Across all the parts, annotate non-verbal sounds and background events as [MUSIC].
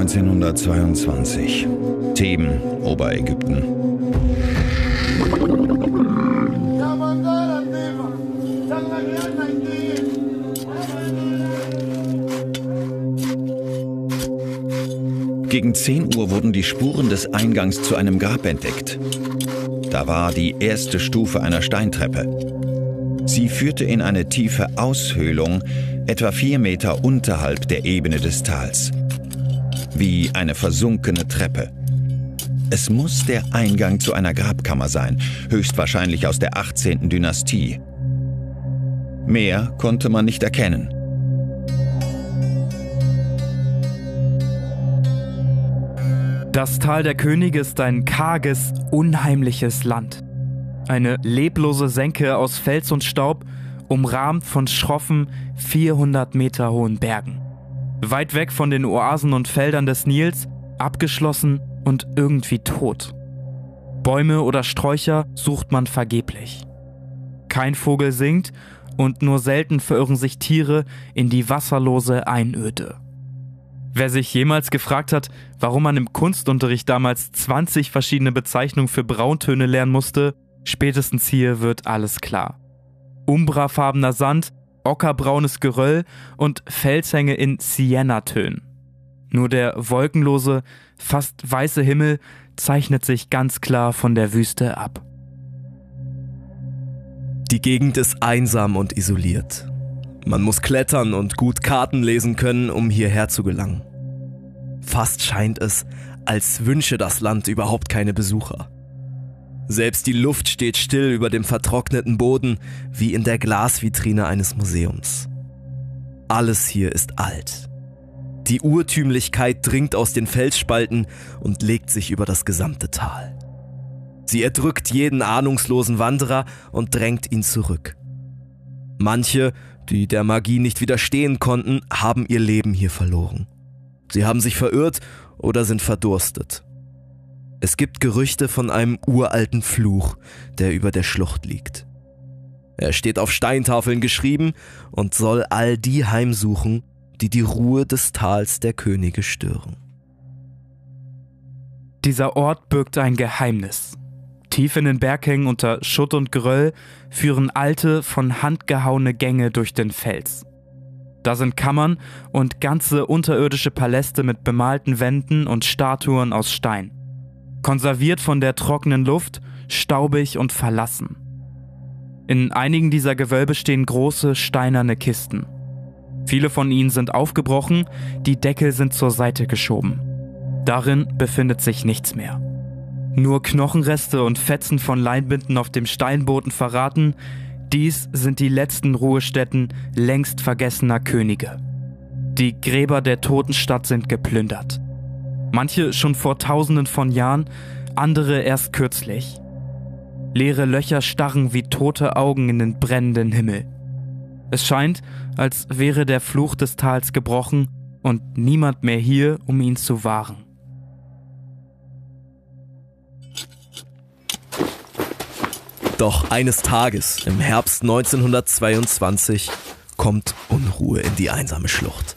1922. Theben, Oberägypten. Gegen 10 Uhr wurden die Spuren des Eingangs zu einem Grab entdeckt. Da war die erste Stufe einer Steintreppe. Sie führte in eine tiefe Aushöhlung, etwa vier Meter unterhalb der Ebene des Tals wie eine versunkene Treppe. Es muss der Eingang zu einer Grabkammer sein, höchstwahrscheinlich aus der 18. Dynastie. Mehr konnte man nicht erkennen. Das Tal der Könige ist ein karges, unheimliches Land. Eine leblose Senke aus Fels und Staub, umrahmt von schroffen, 400 Meter hohen Bergen weit weg von den Oasen und Feldern des Nils, abgeschlossen und irgendwie tot. Bäume oder Sträucher sucht man vergeblich. Kein Vogel singt und nur selten verirren sich Tiere in die wasserlose Einöde. Wer sich jemals gefragt hat, warum man im Kunstunterricht damals 20 verschiedene Bezeichnungen für Brauntöne lernen musste, spätestens hier wird alles klar. Umbrafarbener Sand ockerbraunes Geröll und Felshänge in Sienna-Tönen. Nur der wolkenlose, fast weiße Himmel zeichnet sich ganz klar von der Wüste ab. Die Gegend ist einsam und isoliert. Man muss klettern und gut Karten lesen können, um hierher zu gelangen. Fast scheint es, als wünsche das Land überhaupt keine Besucher. Selbst die Luft steht still über dem vertrockneten Boden, wie in der Glasvitrine eines Museums. Alles hier ist alt. Die Urtümlichkeit dringt aus den Felsspalten und legt sich über das gesamte Tal. Sie erdrückt jeden ahnungslosen Wanderer und drängt ihn zurück. Manche, die der Magie nicht widerstehen konnten, haben ihr Leben hier verloren. Sie haben sich verirrt oder sind verdurstet. Es gibt Gerüchte von einem uralten Fluch, der über der Schlucht liegt. Er steht auf Steintafeln geschrieben und soll all die heimsuchen, die die Ruhe des Tals der Könige stören. Dieser Ort birgt ein Geheimnis. Tief in den Berghängen unter Schutt und Geröll führen alte, von Hand gehauene Gänge durch den Fels. Da sind Kammern und ganze unterirdische Paläste mit bemalten Wänden und Statuen aus Stein konserviert von der trockenen Luft, staubig und verlassen. In einigen dieser Gewölbe stehen große steinerne Kisten. Viele von ihnen sind aufgebrochen, die Deckel sind zur Seite geschoben. Darin befindet sich nichts mehr. Nur Knochenreste und Fetzen von Leinbinden auf dem Steinboden verraten, dies sind die letzten Ruhestätten längst vergessener Könige. Die Gräber der Totenstadt sind geplündert manche schon vor tausenden von Jahren, andere erst kürzlich. Leere Löcher starren wie tote Augen in den brennenden Himmel. Es scheint, als wäre der Fluch des Tals gebrochen und niemand mehr hier, um ihn zu wahren. Doch eines Tages, im Herbst 1922, kommt Unruhe in die einsame Schlucht.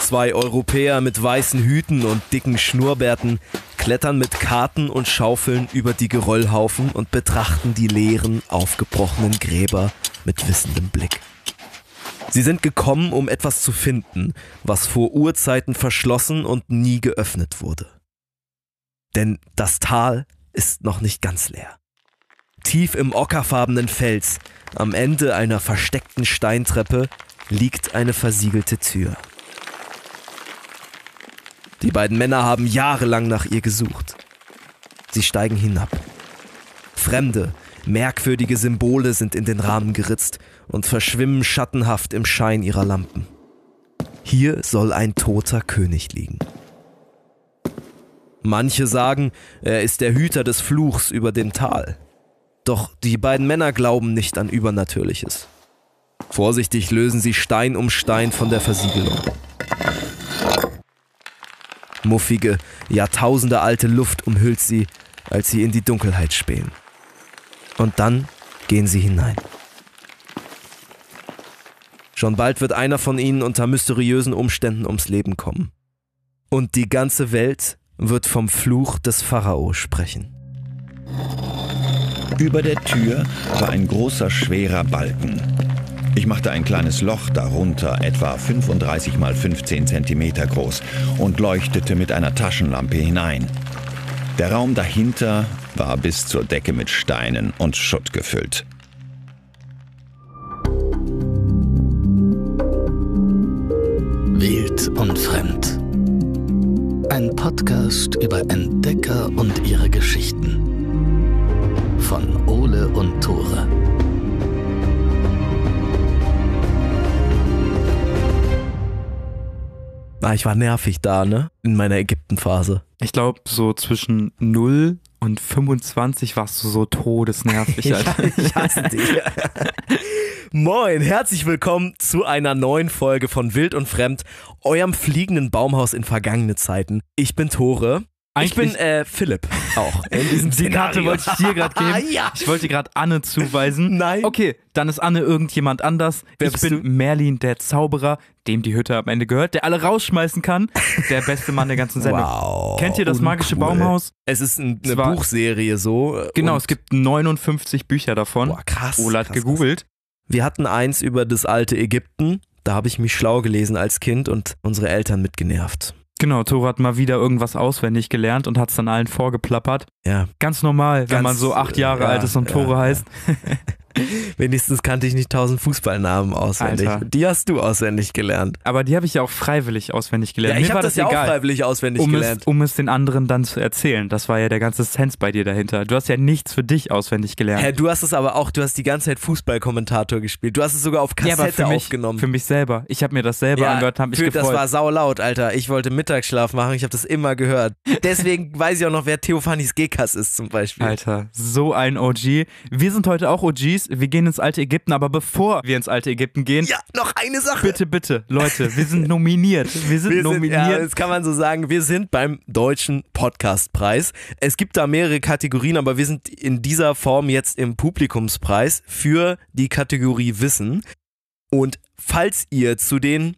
Zwei Europäer mit weißen Hüten und dicken Schnurrbärten klettern mit Karten und Schaufeln über die Geröllhaufen und betrachten die leeren, aufgebrochenen Gräber mit wissendem Blick. Sie sind gekommen, um etwas zu finden, was vor Urzeiten verschlossen und nie geöffnet wurde. Denn das Tal ist noch nicht ganz leer. Tief im ockerfarbenen Fels, am Ende einer versteckten Steintreppe, liegt eine versiegelte Tür. Die beiden Männer haben jahrelang nach ihr gesucht. Sie steigen hinab. Fremde, merkwürdige Symbole sind in den Rahmen geritzt und verschwimmen schattenhaft im Schein ihrer Lampen. Hier soll ein toter König liegen. Manche sagen, er ist der Hüter des Fluchs über dem Tal. Doch die beiden Männer glauben nicht an Übernatürliches. Vorsichtig lösen sie Stein um Stein von der Versiegelung. Muffige, jahrtausendealte Luft umhüllt sie, als sie in die Dunkelheit spähen. Und dann gehen sie hinein. Schon bald wird einer von ihnen unter mysteriösen Umständen ums Leben kommen. Und die ganze Welt wird vom Fluch des Pharao sprechen. Über der Tür war ein großer, schwerer Balken. Ich machte ein kleines Loch darunter, etwa 35 mal 15 cm groß, und leuchtete mit einer Taschenlampe hinein. Der Raum dahinter war bis zur Decke mit Steinen und Schutt gefüllt. Wild und Fremd. Ein Podcast über Entdecker und ihre Geschichten. Ah, ich war nervig da, ne? In meiner Ägyptenphase. Ich glaube, so zwischen 0 und 25 warst du so todesnervig, [LAUGHS] Alter. ich hasse dich. [LAUGHS] Moin, herzlich willkommen zu einer neuen Folge von Wild und Fremd, eurem fliegenden Baumhaus in vergangene Zeiten. Ich bin Tore. Eigentlich, ich bin äh, Philipp auch. In [LAUGHS] diesem Die wollte ich dir gerade geben. [LAUGHS] ja. Ich wollte gerade Anne zuweisen. [LAUGHS] Nein. Okay, dann ist Anne irgendjemand anders. Wer ich bin du? Merlin, der Zauberer, dem die Hütte am Ende gehört, der alle rausschmeißen kann. Der beste Mann der ganzen Sendung. Wow, Kennt ihr das uncool. magische Baumhaus? Es ist ein, eine es Buchserie so. Genau, es gibt 59 Bücher davon. Boah, krass. Ola hat gegoogelt. Krass. Wir hatten eins über das alte Ägypten. Da habe ich mich schlau gelesen als Kind und unsere Eltern mitgenervt. Genau, Tore hat mal wieder irgendwas auswendig gelernt und hat es dann allen vorgeplappert. Ja. Ganz normal, Ganz, wenn man so acht Jahre äh, ja, alt ist und Tore ja, heißt. [LAUGHS] Wenigstens kannte ich nicht tausend Fußballnamen auswendig. Alter. Die hast du auswendig gelernt. Aber die habe ich ja auch freiwillig auswendig gelernt. Ja, ich habe das, das ja egal, auch freiwillig auswendig um gelernt. Es, um es den anderen dann zu erzählen. Das war ja der ganze Sens bei dir dahinter. Du hast ja nichts für dich auswendig gelernt. Hä, du hast es aber auch, du hast die ganze Zeit Fußballkommentator gespielt. Du hast es sogar auf Kassette ja, für mich, aufgenommen. Für mich selber. Ich habe mir das selber ja, angehört, habe mich gefreut. Das war saulaut, Alter. Ich wollte Mittagsschlaf machen, ich habe das immer gehört. Deswegen [LAUGHS] weiß ich auch noch, wer Theophanis Gekas ist zum Beispiel. Alter, so ein OG. Wir sind heute auch OGs dies, wir gehen ins alte Ägypten, aber bevor wir ins alte Ägypten gehen. Ja, noch eine Sache. Bitte, bitte, Leute, wir sind [LAUGHS] nominiert. Wir sind, wir sind nominiert. Ja, jetzt kann man so sagen. Wir sind beim Deutschen Podcastpreis. Es gibt da mehrere Kategorien, aber wir sind in dieser Form jetzt im Publikumspreis für die Kategorie Wissen. Und falls ihr zu den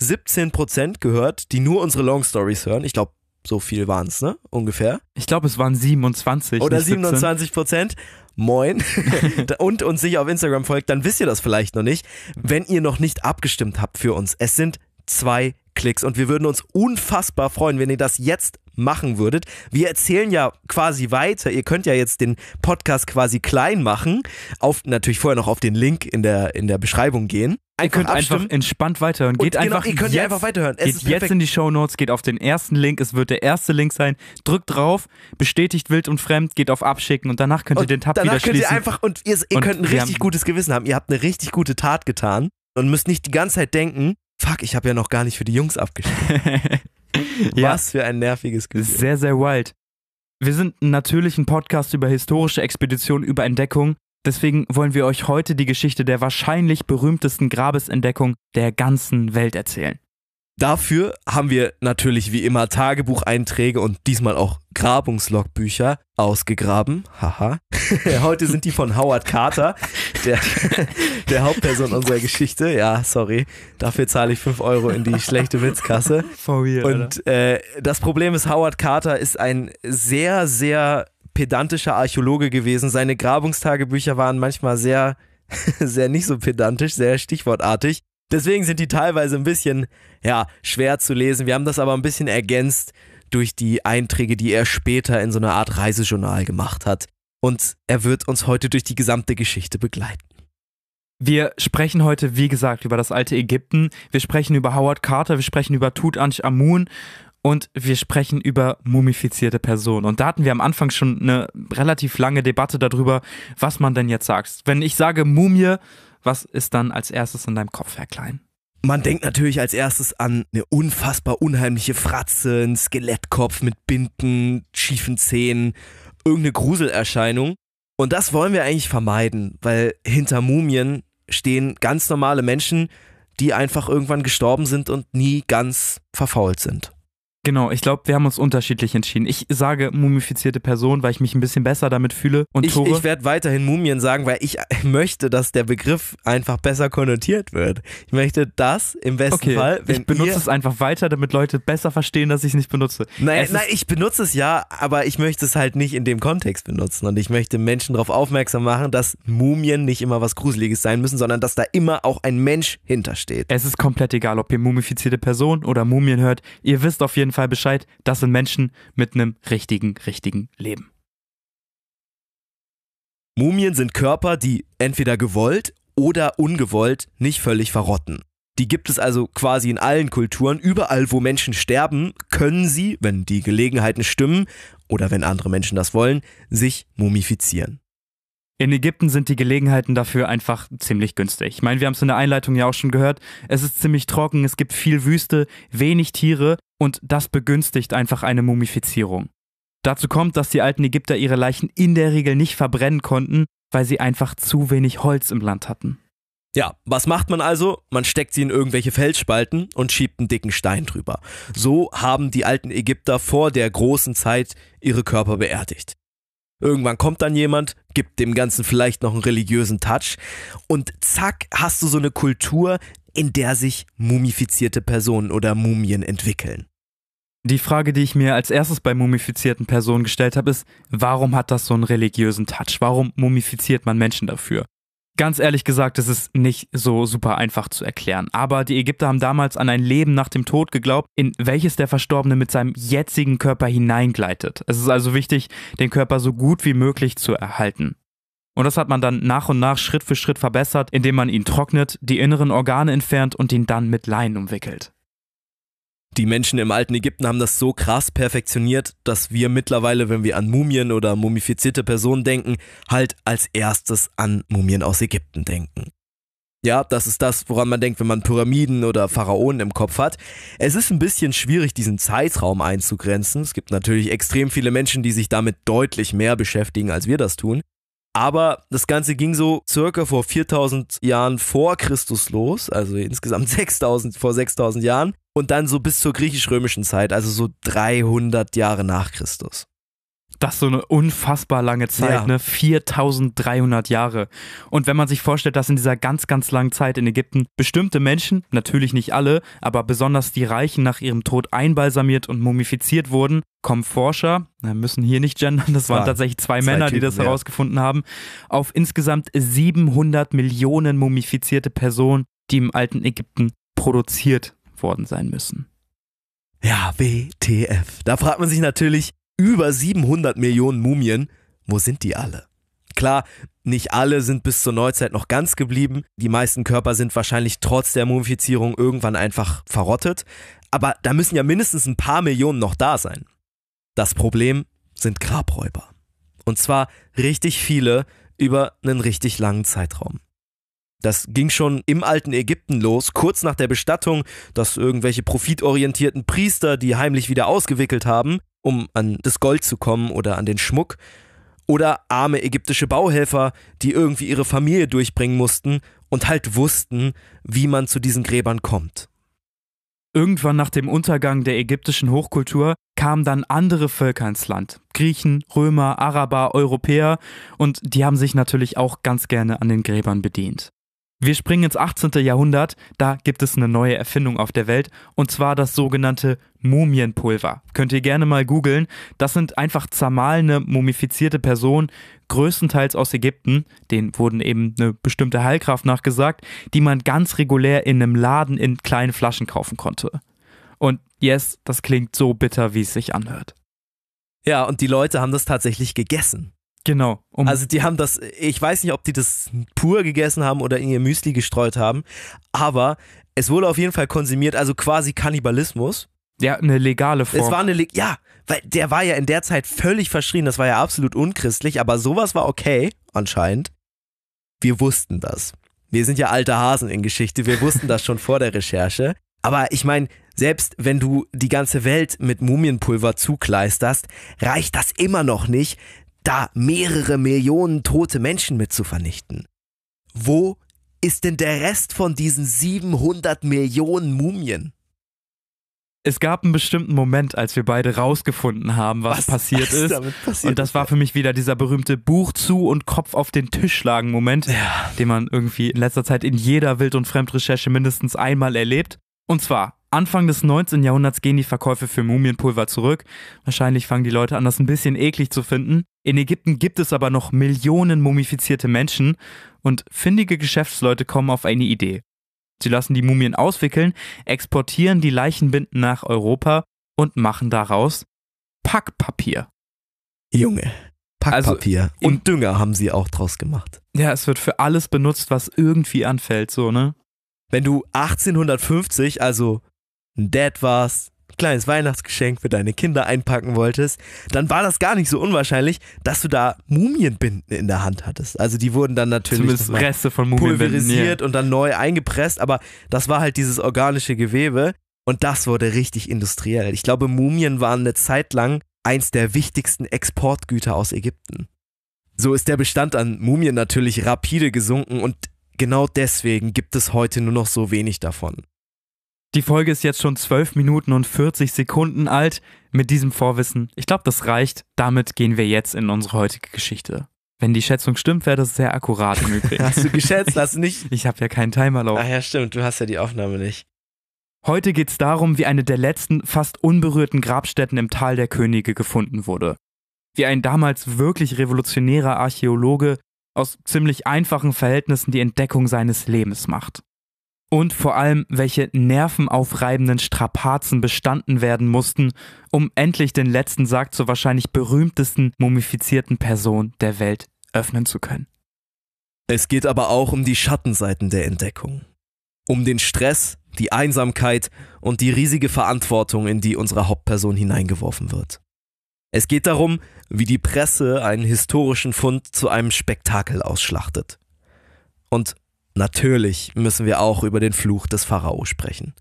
17% gehört, die nur unsere Long Stories hören, ich glaube, so viel waren es, ne? Ungefähr. Ich glaube, es waren 27. Oder 27 Prozent moin [LAUGHS] und uns sicher auf Instagram folgt, dann wisst ihr das vielleicht noch nicht, wenn ihr noch nicht abgestimmt habt für uns. Es sind zwei Klicks und wir würden uns unfassbar freuen, wenn ihr das jetzt machen würdet. Wir erzählen ja quasi weiter. Ihr könnt ja jetzt den Podcast quasi klein machen. Auf, natürlich vorher noch auf den Link in der, in der Beschreibung gehen. Ihr könnt abstimmen. einfach entspannt weiterhören. Und geht genau, einfach ihr könnt jetzt, einfach weiterhören. Es geht jetzt in die Show Notes, geht auf den ersten Link. Es wird der erste Link sein. Drückt drauf, bestätigt wild und fremd, geht auf Abschicken und danach könnt und ihr den Tab wieder schließen. Ihr einfach, und ihr, ihr und könnt ein richtig gutes Gewissen haben. Ihr habt eine richtig gute Tat getan und müsst nicht die ganze Zeit denken, fuck, ich habe ja noch gar nicht für die Jungs abgeschickt. [LAUGHS] ja. Was für ein nerviges Gefühl. Sehr, sehr wild. Wir sind natürlich ein Podcast über historische Expeditionen, über Entdeckung. Deswegen wollen wir euch heute die Geschichte der wahrscheinlich berühmtesten Grabesentdeckung der ganzen Welt erzählen. Dafür haben wir natürlich wie immer Tagebucheinträge und diesmal auch Grabungslogbücher ausgegraben. Haha. [LAUGHS] Heute sind die von Howard Carter, der, [LAUGHS] der, Hauptperson unserer Geschichte. Ja, sorry. Dafür zahle ich 5 Euro in die schlechte Witzkasse. Und äh, das Problem ist, Howard Carter ist ein sehr, sehr pedantischer Archäologe gewesen. Seine Grabungstagebücher waren manchmal sehr, [LAUGHS] sehr nicht so pedantisch, sehr stichwortartig. Deswegen sind die teilweise ein bisschen, ja, schwer zu lesen. Wir haben das aber ein bisschen ergänzt durch die Einträge, die er später in so einer Art Reisejournal gemacht hat. Und er wird uns heute durch die gesamte Geschichte begleiten. Wir sprechen heute, wie gesagt, über das alte Ägypten. Wir sprechen über Howard Carter, wir sprechen über Tutanchamun und wir sprechen über mumifizierte Personen. Und da hatten wir am Anfang schon eine relativ lange Debatte darüber, was man denn jetzt sagt. Wenn ich sage Mumie, was ist dann als erstes in deinem Kopf, Herr Klein? Man denkt natürlich als erstes an eine unfassbar unheimliche Fratze, einen Skelettkopf mit Binden, schiefen Zähnen, irgendeine Gruselerscheinung. Und das wollen wir eigentlich vermeiden, weil hinter Mumien stehen ganz normale Menschen, die einfach irgendwann gestorben sind und nie ganz verfault sind. Genau, ich glaube, wir haben uns unterschiedlich entschieden. Ich sage mumifizierte Person, weil ich mich ein bisschen besser damit fühle. Und ich, ich werde weiterhin Mumien sagen, weil ich [LAUGHS] möchte, dass der Begriff einfach besser konnotiert wird. Ich möchte das im besten okay, Fall. ich benutze es einfach weiter, damit Leute besser verstehen, dass ich es nicht benutze. Nein, es nein, ich benutze es ja, aber ich möchte es halt nicht in dem Kontext benutzen. Und ich möchte Menschen darauf aufmerksam machen, dass Mumien nicht immer was Gruseliges sein müssen, sondern dass da immer auch ein Mensch hintersteht. Es ist komplett egal, ob ihr mumifizierte Person oder Mumien hört. Ihr wisst auf jeden Fall, Fall Bescheid, das sind Menschen mit einem richtigen, richtigen Leben. Mumien sind Körper, die entweder gewollt oder ungewollt nicht völlig verrotten. Die gibt es also quasi in allen Kulturen. Überall, wo Menschen sterben, können sie, wenn die Gelegenheiten stimmen oder wenn andere Menschen das wollen, sich mumifizieren. In Ägypten sind die Gelegenheiten dafür einfach ziemlich günstig. Ich meine, wir haben es in der Einleitung ja auch schon gehört. Es ist ziemlich trocken, es gibt viel Wüste, wenig Tiere und das begünstigt einfach eine Mumifizierung. Dazu kommt, dass die alten Ägypter ihre Leichen in der Regel nicht verbrennen konnten, weil sie einfach zu wenig Holz im Land hatten. Ja, was macht man also? Man steckt sie in irgendwelche Felsspalten und schiebt einen dicken Stein drüber. So haben die alten Ägypter vor der großen Zeit ihre Körper beerdigt. Irgendwann kommt dann jemand, gibt dem Ganzen vielleicht noch einen religiösen Touch und zack, hast du so eine Kultur, in der sich mumifizierte Personen oder Mumien entwickeln. Die Frage, die ich mir als erstes bei mumifizierten Personen gestellt habe, ist, warum hat das so einen religiösen Touch? Warum mumifiziert man Menschen dafür? Ganz ehrlich gesagt, es ist nicht so super einfach zu erklären. Aber die Ägypter haben damals an ein Leben nach dem Tod geglaubt, in welches der Verstorbene mit seinem jetzigen Körper hineingleitet. Es ist also wichtig, den Körper so gut wie möglich zu erhalten. Und das hat man dann nach und nach Schritt für Schritt verbessert, indem man ihn trocknet, die inneren Organe entfernt und ihn dann mit Leinen umwickelt die Menschen im alten Ägypten haben das so krass perfektioniert, dass wir mittlerweile, wenn wir an Mumien oder mumifizierte Personen denken, halt als erstes an Mumien aus Ägypten denken. Ja, das ist das, woran man denkt, wenn man Pyramiden oder Pharaonen im Kopf hat. Es ist ein bisschen schwierig, diesen Zeitraum einzugrenzen. Es gibt natürlich extrem viele Menschen, die sich damit deutlich mehr beschäftigen, als wir das tun. Aber das Ganze ging so circa vor 4000 Jahren vor Christus los, also insgesamt 6000, [LAUGHS] vor 6000 Jahren und dann so bis zur griechisch-römischen Zeit, also so 300 Jahre nach Christus. Das ist so eine unfassbar lange Zeit, ja. ne? 4300 Jahre. Und wenn man sich vorstellt, dass in dieser ganz, ganz langen Zeit in Ägypten bestimmte Menschen, natürlich nicht alle, aber besonders die Reichen nach ihrem Tod einbalsamiert und mumifiziert wurden, kommen Forscher, müssen hier nicht gendern, das waren ja, tatsächlich zwei, zwei Männer, Typen, die das ja. herausgefunden haben, auf insgesamt 700 Millionen mumifizierte Personen, die im alten Ägypten produziert worden sein müssen. Ja, WTF. Da fragt man sich natürlich, über 700 Millionen Mumien, wo sind die alle? Klar, nicht alle sind bis zur Neuzeit noch ganz geblieben. Die meisten Körper sind wahrscheinlich trotz der Mumifizierung irgendwann einfach verrottet. Aber da müssen ja mindestens ein paar Millionen noch da sein. Das Problem sind Grabräuber. Und zwar richtig viele über einen richtig langen Zeitraum. Das ging schon im alten Ägypten los, kurz nach der Bestattung, dass irgendwelche profitorientierten Priester die heimlich wieder ausgewickelt haben, um an das Gold zu kommen oder an den Schmuck. Oder arme ägyptische Bauhelfer, die irgendwie ihre Familie durchbringen mussten und halt wussten, wie man zu diesen Gräbern kommt. Irgendwann nach dem Untergang der ägyptischen Hochkultur kamen dann andere Völker ins Land. Griechen, Römer, Araber, Europäer und die haben sich natürlich auch ganz gerne an den Gräbern bedient. Wir springen ins 18. Jahrhundert, da gibt es eine neue Erfindung auf der Welt, und zwar das sogenannte Mumienpulver. Könnt ihr gerne mal googeln. Das sind einfach zermahlene, mumifizierte Personen, größtenteils aus Ägypten. Denen wurden eben eine bestimmte Heilkraft nachgesagt, die man ganz regulär in einem Laden in kleinen Flaschen kaufen konnte. Und yes, das klingt so bitter, wie es sich anhört. Ja, und die Leute haben das tatsächlich gegessen. Genau. Um also die haben das, ich weiß nicht, ob die das pur gegessen haben oder in ihr Müsli gestreut haben, aber es wurde auf jeden Fall konsumiert, also quasi Kannibalismus. Ja, eine legale Form. Es war eine, Le ja, weil der war ja in der Zeit völlig verschrien, das war ja absolut unchristlich, aber sowas war okay, anscheinend. Wir wussten das. Wir sind ja alte Hasen in Geschichte, wir wussten das schon vor der Recherche. Aber ich meine, selbst wenn du die ganze Welt mit Mumienpulver zukleisterst, reicht das immer noch nicht, da mehrere Millionen tote Menschen mit zu vernichten? Wo ist denn der Rest von diesen 700 Millionen Mumien? es gab einen bestimmten Moment, als wir beide rausgefunden haben, was, was passiert [LAUGHS] was ist. Passiert und das war für mich wieder dieser berühmte Buch zu und Kopf auf den Tisch schlagen Moment, ja. den man irgendwie in letzter Zeit in jeder Wild- und Fremdrecherche mindestens einmal erlebt. Und zwar Anfang des 19. Jahrhunderts gehen die Verkäufe für Mumienpulver zurück. Wahrscheinlich fangen die Leute an, das ein bisschen eklig zu finden. In Ägypten gibt es aber noch Millionen mumifizierte Menschen und findige Geschäftsleute kommen auf eine Idee. Sie lassen die Mumien auswickeln, exportieren die Leichenbinden nach Europa und machen daraus Packpapier. Junge, also Packpapier also, und Dünger haben sie auch draus gemacht. Ja, es wird für alles benutzt, was irgendwie anfällt, so, ne? Wenn du 1850, also Dad warst, ein kleines Weihnachtsgeschenk für deine Kinder einpacken wolltest, dann war das gar nicht so unwahrscheinlich, dass du da Mumienbinden in der Hand hattest. Also die wurden dann natürlich Reste von pulverisiert ja. und dann neu eingepresst, aber das war halt dieses organische Gewebe und das wurde richtig industriell. Ich glaube, Mumien waren eine Zeit lang eins der wichtigsten Exportgüter aus Ägypten. So ist der Bestand an Mumien natürlich rapide gesunken und genau deswegen gibt es heute nur noch so wenig davon. Die Folge ist jetzt schon 12 Minuten und 40 Sekunden alt. Mit diesem Vorwissen, ich glaube, das reicht. Damit gehen wir jetzt in unsere heutige Geschichte. Wenn die Schätzung stimmt, wäre das sehr akkurat im Übrigen. [LAUGHS] hast du geschätzt, hast du nicht? Ich habe ja keinen Timer laufen. Ach ja, stimmt, du hast ja die Aufnahme nicht. Heute geht es darum, wie eine der letzten fast unberührten Grabstätten im Tal der Könige gefunden wurde. Wie ein damals wirklich revolutionärer Archäologe aus ziemlich einfachen Verhältnissen die Entdeckung seines Lebens macht und vor allem, welche nervenaufreibenden Strapazen bestanden werden mussten, um endlich den letzten Sarg zur wahrscheinlich berühmtesten mumifizierten Person der Welt öffnen zu können. Es geht aber auch um die Schattenseiten der Entdeckung. Um den Stress, die Einsamkeit und die riesige Verantwortung, in die unsere Hauptperson hineingeworfen wird. Es geht darum, wie die Presse einen historischen Fund zu einem Spektakel ausschlachtet. Und Natürlich müssen wir auch über den Fluch des Pharao sprechen.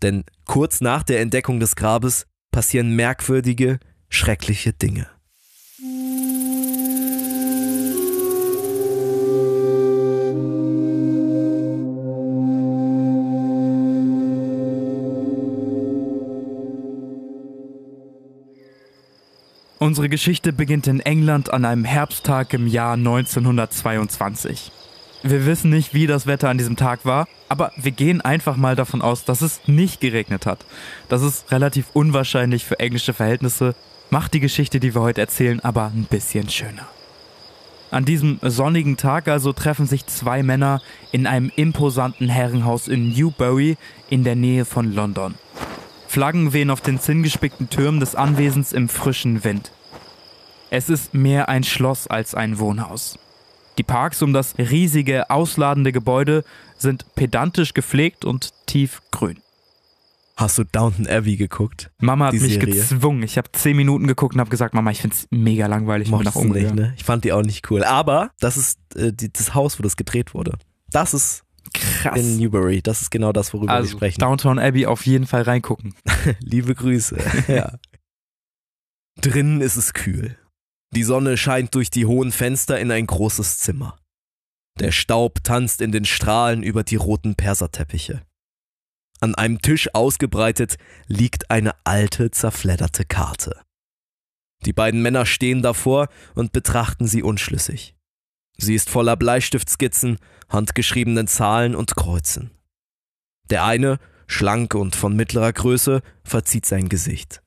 Denn kurz nach der Entdeckung des Grabes passieren merkwürdige, schreckliche Dinge. Unsere Geschichte beginnt in England an einem Herbsttag im Jahr 1922. Wir wissen nicht, wie das Wetter an diesem Tag war, aber wir gehen einfach mal davon aus, dass es nicht geregnet hat. Das ist relativ unwahrscheinlich für englische Verhältnisse, macht die Geschichte, die wir heute erzählen, aber ein bisschen schöner. An diesem sonnigen Tag also treffen sich zwei Männer in einem imposanten Herrenhaus in Newbury in der Nähe von London. Flaggen wehen auf den zinngespickten Türmen des Anwesens im frischen Wind. Es ist mehr ein Schloss als ein Wohnhaus. Die Parks um das riesige, ausladende Gebäude sind pedantisch gepflegt und tiefgrün. Hast du Downton Abbey geguckt? Mama hat mich Serie? gezwungen. Ich habe zehn Minuten geguckt und habe gesagt, Mama, ich finde es mega langweilig. Mochtest nach nicht, ne? Ich fand die auch nicht cool. Aber das ist äh, die, das Haus, wo das gedreht wurde. Das ist Krass. In Newbury. Das ist genau das, worüber also, wir sprechen. Downtown Abbey auf jeden Fall reingucken. [LAUGHS] Liebe Grüße. [LAUGHS] ja. Drinnen ist es kühl. Die Sonne scheint durch die hohen Fenster in ein großes Zimmer. Der Staub tanzt in den Strahlen über die roten Perserteppiche. An einem Tisch ausgebreitet liegt eine alte, zerfledderte Karte. Die beiden Männer stehen davor und betrachten sie unschlüssig. Sie ist voller Bleistiftskizzen, handgeschriebenen Zahlen und Kreuzen. Der eine, schlank und von mittlerer Größe, verzieht sein Gesicht.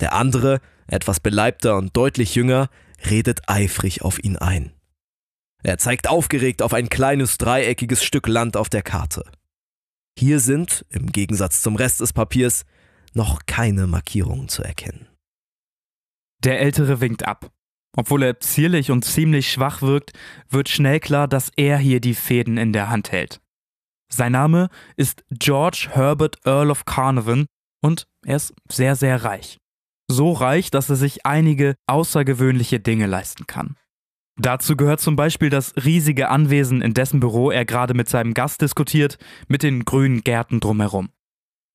Der andere, etwas beleibter und deutlich jünger, redet eifrig auf ihn ein. Er zeigt aufgeregt auf ein kleines dreieckiges Stück Land auf der Karte. Hier sind, im Gegensatz zum Rest des Papiers, noch keine Markierungen zu erkennen. Der Ältere winkt ab. Obwohl er zierlich und ziemlich schwach wirkt, wird schnell klar, dass er hier die Fäden in der Hand hält. Sein Name ist George Herbert Earl of Carnarvon und er ist sehr, sehr reich so reich, dass er sich einige außergewöhnliche Dinge leisten kann. Dazu gehört zum Beispiel das riesige Anwesen, in dessen Büro er gerade mit seinem Gast diskutiert, mit den grünen Gärten drumherum.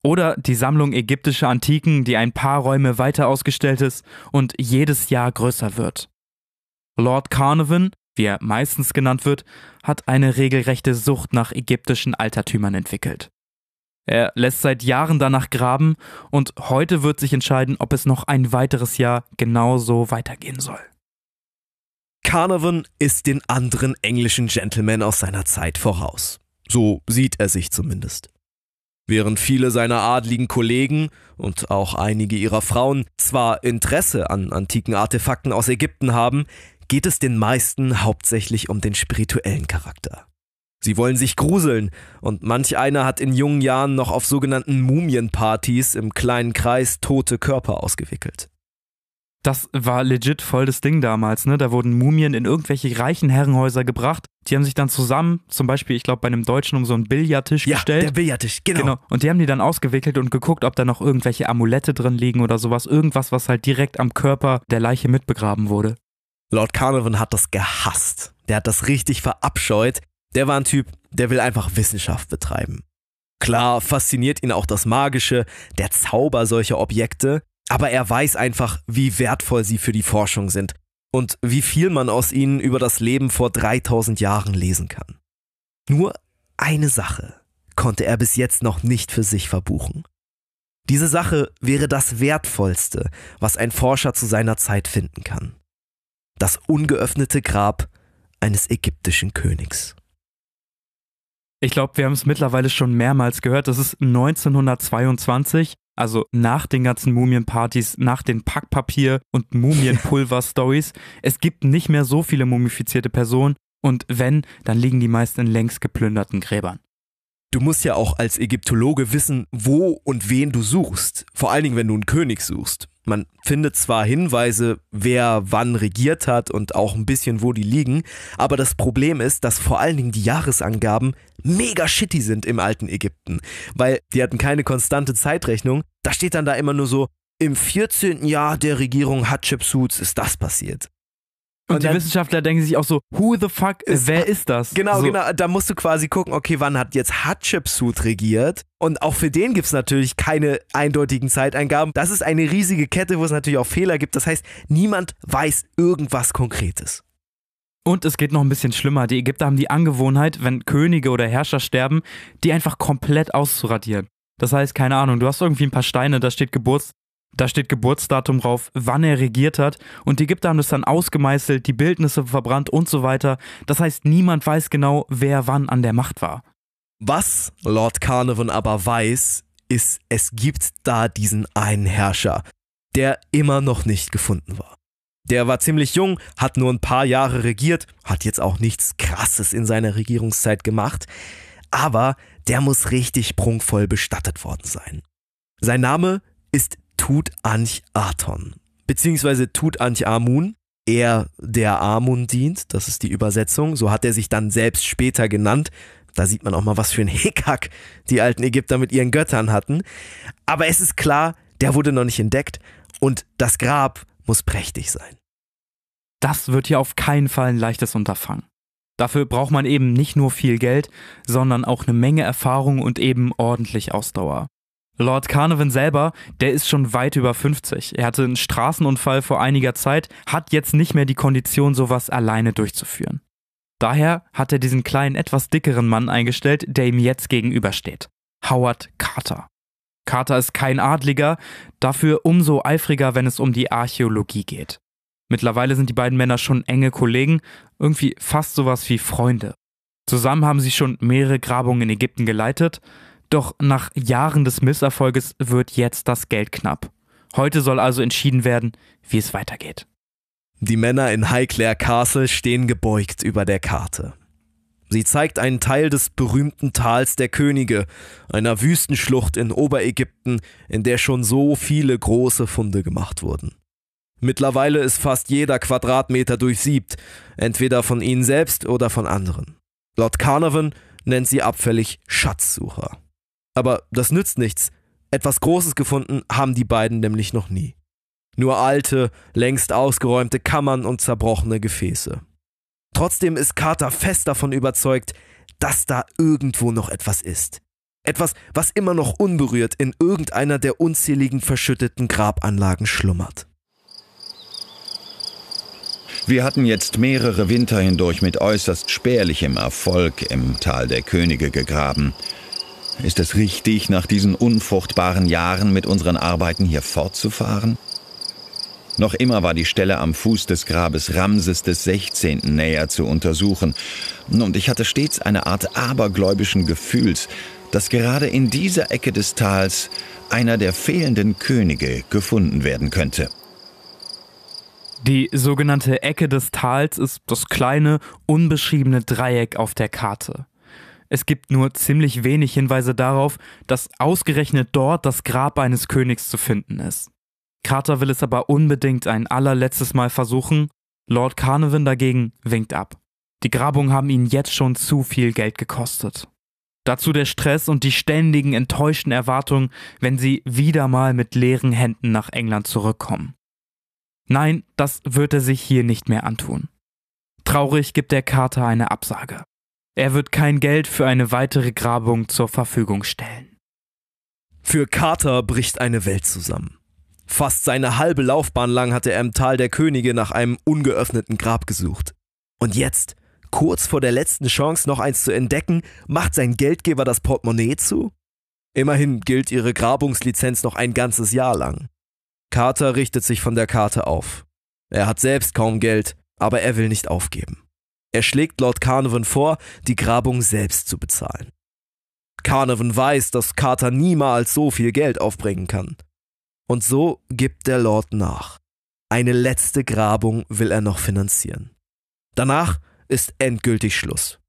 Oder die Sammlung ägyptischer Antiken, die ein paar Räume weiter ausgestellt ist und jedes Jahr größer wird. Lord Carnarvon, wie er meistens genannt wird, hat eine regelrechte Sucht nach ägyptischen Altertümern entwickelt. Er lässt seit Jahren danach graben und heute wird sich entscheiden, ob es noch ein weiteres Jahr genauso weitergehen soll. Carnarvon ist den anderen englischen Gentlemen aus seiner Zeit voraus. So sieht er sich zumindest. Während viele seiner adligen Kollegen und auch einige ihrer Frauen zwar Interesse an antiken Artefakten aus Ägypten haben, geht es den meisten hauptsächlich um den spirituellen Charakter. Sie wollen sich gruseln, und manch einer hat in jungen Jahren noch auf sogenannten Mumienpartys im kleinen Kreis tote Körper ausgewickelt. Das war legit voll das Ding damals, ne? Da wurden Mumien in irgendwelche reichen Herrenhäuser gebracht. Die haben sich dann zusammen, zum Beispiel, ich glaube, bei einem Deutschen um so einen Billardtisch ja, gestellt. Der Billardtisch, genau. genau. Und die haben die dann ausgewickelt und geguckt, ob da noch irgendwelche Amulette drin liegen oder sowas. Irgendwas, was halt direkt am Körper der Leiche mitbegraben wurde. Lord Carnarvon hat das gehasst. Der hat das richtig verabscheut. Der war ein Typ, der will einfach Wissenschaft betreiben. Klar, fasziniert ihn auch das Magische, der Zauber solcher Objekte, aber er weiß einfach, wie wertvoll sie für die Forschung sind und wie viel man aus ihnen über das Leben vor 3000 Jahren lesen kann. Nur eine Sache konnte er bis jetzt noch nicht für sich verbuchen. Diese Sache wäre das Wertvollste, was ein Forscher zu seiner Zeit finden kann. Das ungeöffnete Grab eines ägyptischen Königs. Ich glaube, wir haben es mittlerweile schon mehrmals gehört. Das ist 1922, also nach den ganzen Mumienpartys, nach den Packpapier- und Mumienpulver-Stories. [LAUGHS] es gibt nicht mehr so viele mumifizierte Personen. Und wenn, dann liegen die meist in längst geplünderten Gräbern. Du musst ja auch als Ägyptologe wissen, wo und wen du suchst. Vor allen Dingen, wenn du einen König suchst. Man findet zwar Hinweise, wer wann regiert hat und auch ein bisschen, wo die liegen, aber das Problem ist, dass vor allen Dingen die Jahresangaben mega shitty sind im alten Ägypten, weil die hatten keine konstante Zeitrechnung. Da steht dann da immer nur so, im 14. Jahr der Regierung Hatschepsuts ist das passiert. Und, und die dann, Wissenschaftler denken sich auch so, who the fuck, ist, wer ist das? Genau, so. genau. Da musst du quasi gucken, okay, wann hat jetzt Hatshepsut regiert? Und auch für den gibt es natürlich keine eindeutigen Zeiteingaben. Das ist eine riesige Kette, wo es natürlich auch Fehler gibt. Das heißt, niemand weiß irgendwas Konkretes. Und es geht noch ein bisschen schlimmer. Die Ägypter haben die Angewohnheit, wenn Könige oder Herrscher sterben, die einfach komplett auszuradieren. Das heißt, keine Ahnung, du hast irgendwie ein paar Steine, da steht Geburts da steht Geburtsdatum drauf, wann er regiert hat und die Ägypter haben das dann ausgemeißelt, die Bildnisse verbrannt und so weiter. Das heißt, niemand weiß genau, wer wann an der Macht war. Was Lord Carnarvon aber weiß, ist, es gibt da diesen einen Herrscher, der immer noch nicht gefunden war. Der war ziemlich jung, hat nur ein paar Jahre regiert, hat jetzt auch nichts Krasses in seiner Regierungszeit gemacht, aber der muss richtig prunkvoll bestattet worden sein. Sein Name ist Tutanchaton, beziehungsweise Tutanchamun, er der Amun dient, das ist die Übersetzung, so hat er sich dann selbst später genannt. Da sieht man auch mal, was für ein Hickhack die alten Ägypter mit ihren Göttern hatten. Aber es ist klar, der wurde noch nicht entdeckt und das Grab muss prächtig sein. Das wird hier auf keinen Fall ein leichtes Unterfangen. Dafür braucht man eben nicht nur viel Geld, sondern auch eine Menge Erfahrung und eben ordentlich Ausdauer. Lord Carnarvon selber, der ist schon weit über 50. Er hatte einen Straßenunfall vor einiger Zeit, hat jetzt nicht mehr die Kondition, sowas alleine durchzuführen. Daher hat er diesen kleinen, etwas dickeren Mann eingestellt, der ihm jetzt gegenübersteht. Howard Carter. Carter ist kein Adliger, dafür umso eifriger, wenn es um die Archäologie geht. Mittlerweile sind die beiden Männer schon enge Kollegen, irgendwie fast sowas wie Freunde. Zusammen haben sie schon mehrere Grabungen in Ägypten geleitet, doch nach Jahren des Misserfolges wird jetzt das Geld knapp. Heute soll also entschieden werden, wie es weitergeht. Die Männer in Highclere Castle stehen gebeugt über der Karte. Sie zeigt einen Teil des berühmten Tals der Könige, einer Wüstenschlucht in Oberägypten, in der schon so viele große Funde gemacht wurden. Mittlerweile ist fast jeder Quadratmeter durchsiebt, entweder von ihnen selbst oder von anderen. Lord Carnarvon nennt sie abfällig Schatzsucher. Aber das nützt nichts. Etwas Großes gefunden haben die beiden nämlich noch nie. Nur alte, längst ausgeräumte Kammern und zerbrochene Gefäße. Trotzdem ist Carter fest davon überzeugt, dass da irgendwo noch etwas ist. Etwas, was immer noch unberührt in irgendeiner der unzähligen verschütteten Grabanlagen schlummert. Wir hatten jetzt mehrere Winter hindurch mit äußerst spärlichem Erfolg im Tal der Könige gegraben ist es richtig, nach diesen unfruchtbaren Jahren mit unseren Arbeiten hier fortzufahren? Noch immer war die Stelle am Fuß des Grabes Ramses des 16. näher zu untersuchen, und ich hatte stets eine Art abergläubischen Gefühls, dass gerade in dieser Ecke des Tals einer der fehlenden Könige gefunden werden könnte. Die sogenannte Ecke des Tals ist das kleine, unbeschriebene Dreieck auf der Karte. Es gibt nur ziemlich wenig Hinweise darauf, dass ausgerechnet dort das Grab eines Königs zu finden ist. Carter will es aber unbedingt ein allerletztes Mal versuchen, Lord Carnarvon dagegen winkt ab. Die Grabungen haben ihn jetzt schon zu viel Geld gekostet. Dazu der Stress und die ständigen enttäuschten Erwartungen, wenn sie wieder mal mit leeren Händen nach England zurückkommen. Nein, das wird er sich hier nicht mehr antun. Traurig gibt der Carter eine Absage. Er wird kein Geld für eine weitere Grabung zur Verfügung stellen. Für Carter bricht eine Welt zusammen. Fast seine halbe Laufbahn lang hatte er im Tal der Könige nach einem ungeöffneten Grab gesucht. Und jetzt, kurz vor der letzten Chance, noch eins zu entdecken, macht sein Geldgeber das Portemonnaie zu? Immerhin gilt ihre Grabungslizenz noch ein ganzes Jahr lang. Carter richtet sich von der Karte auf. Er hat selbst kaum Geld, aber er will nicht aufgeben. Er schlägt Lord Carnarvon vor, die Grabung selbst zu bezahlen. Carnarvon weiß, dass Carter niemals so viel Geld aufbringen kann. Und so gibt der Lord nach. Eine letzte Grabung will er noch finanzieren. Danach ist endgültig Schluss.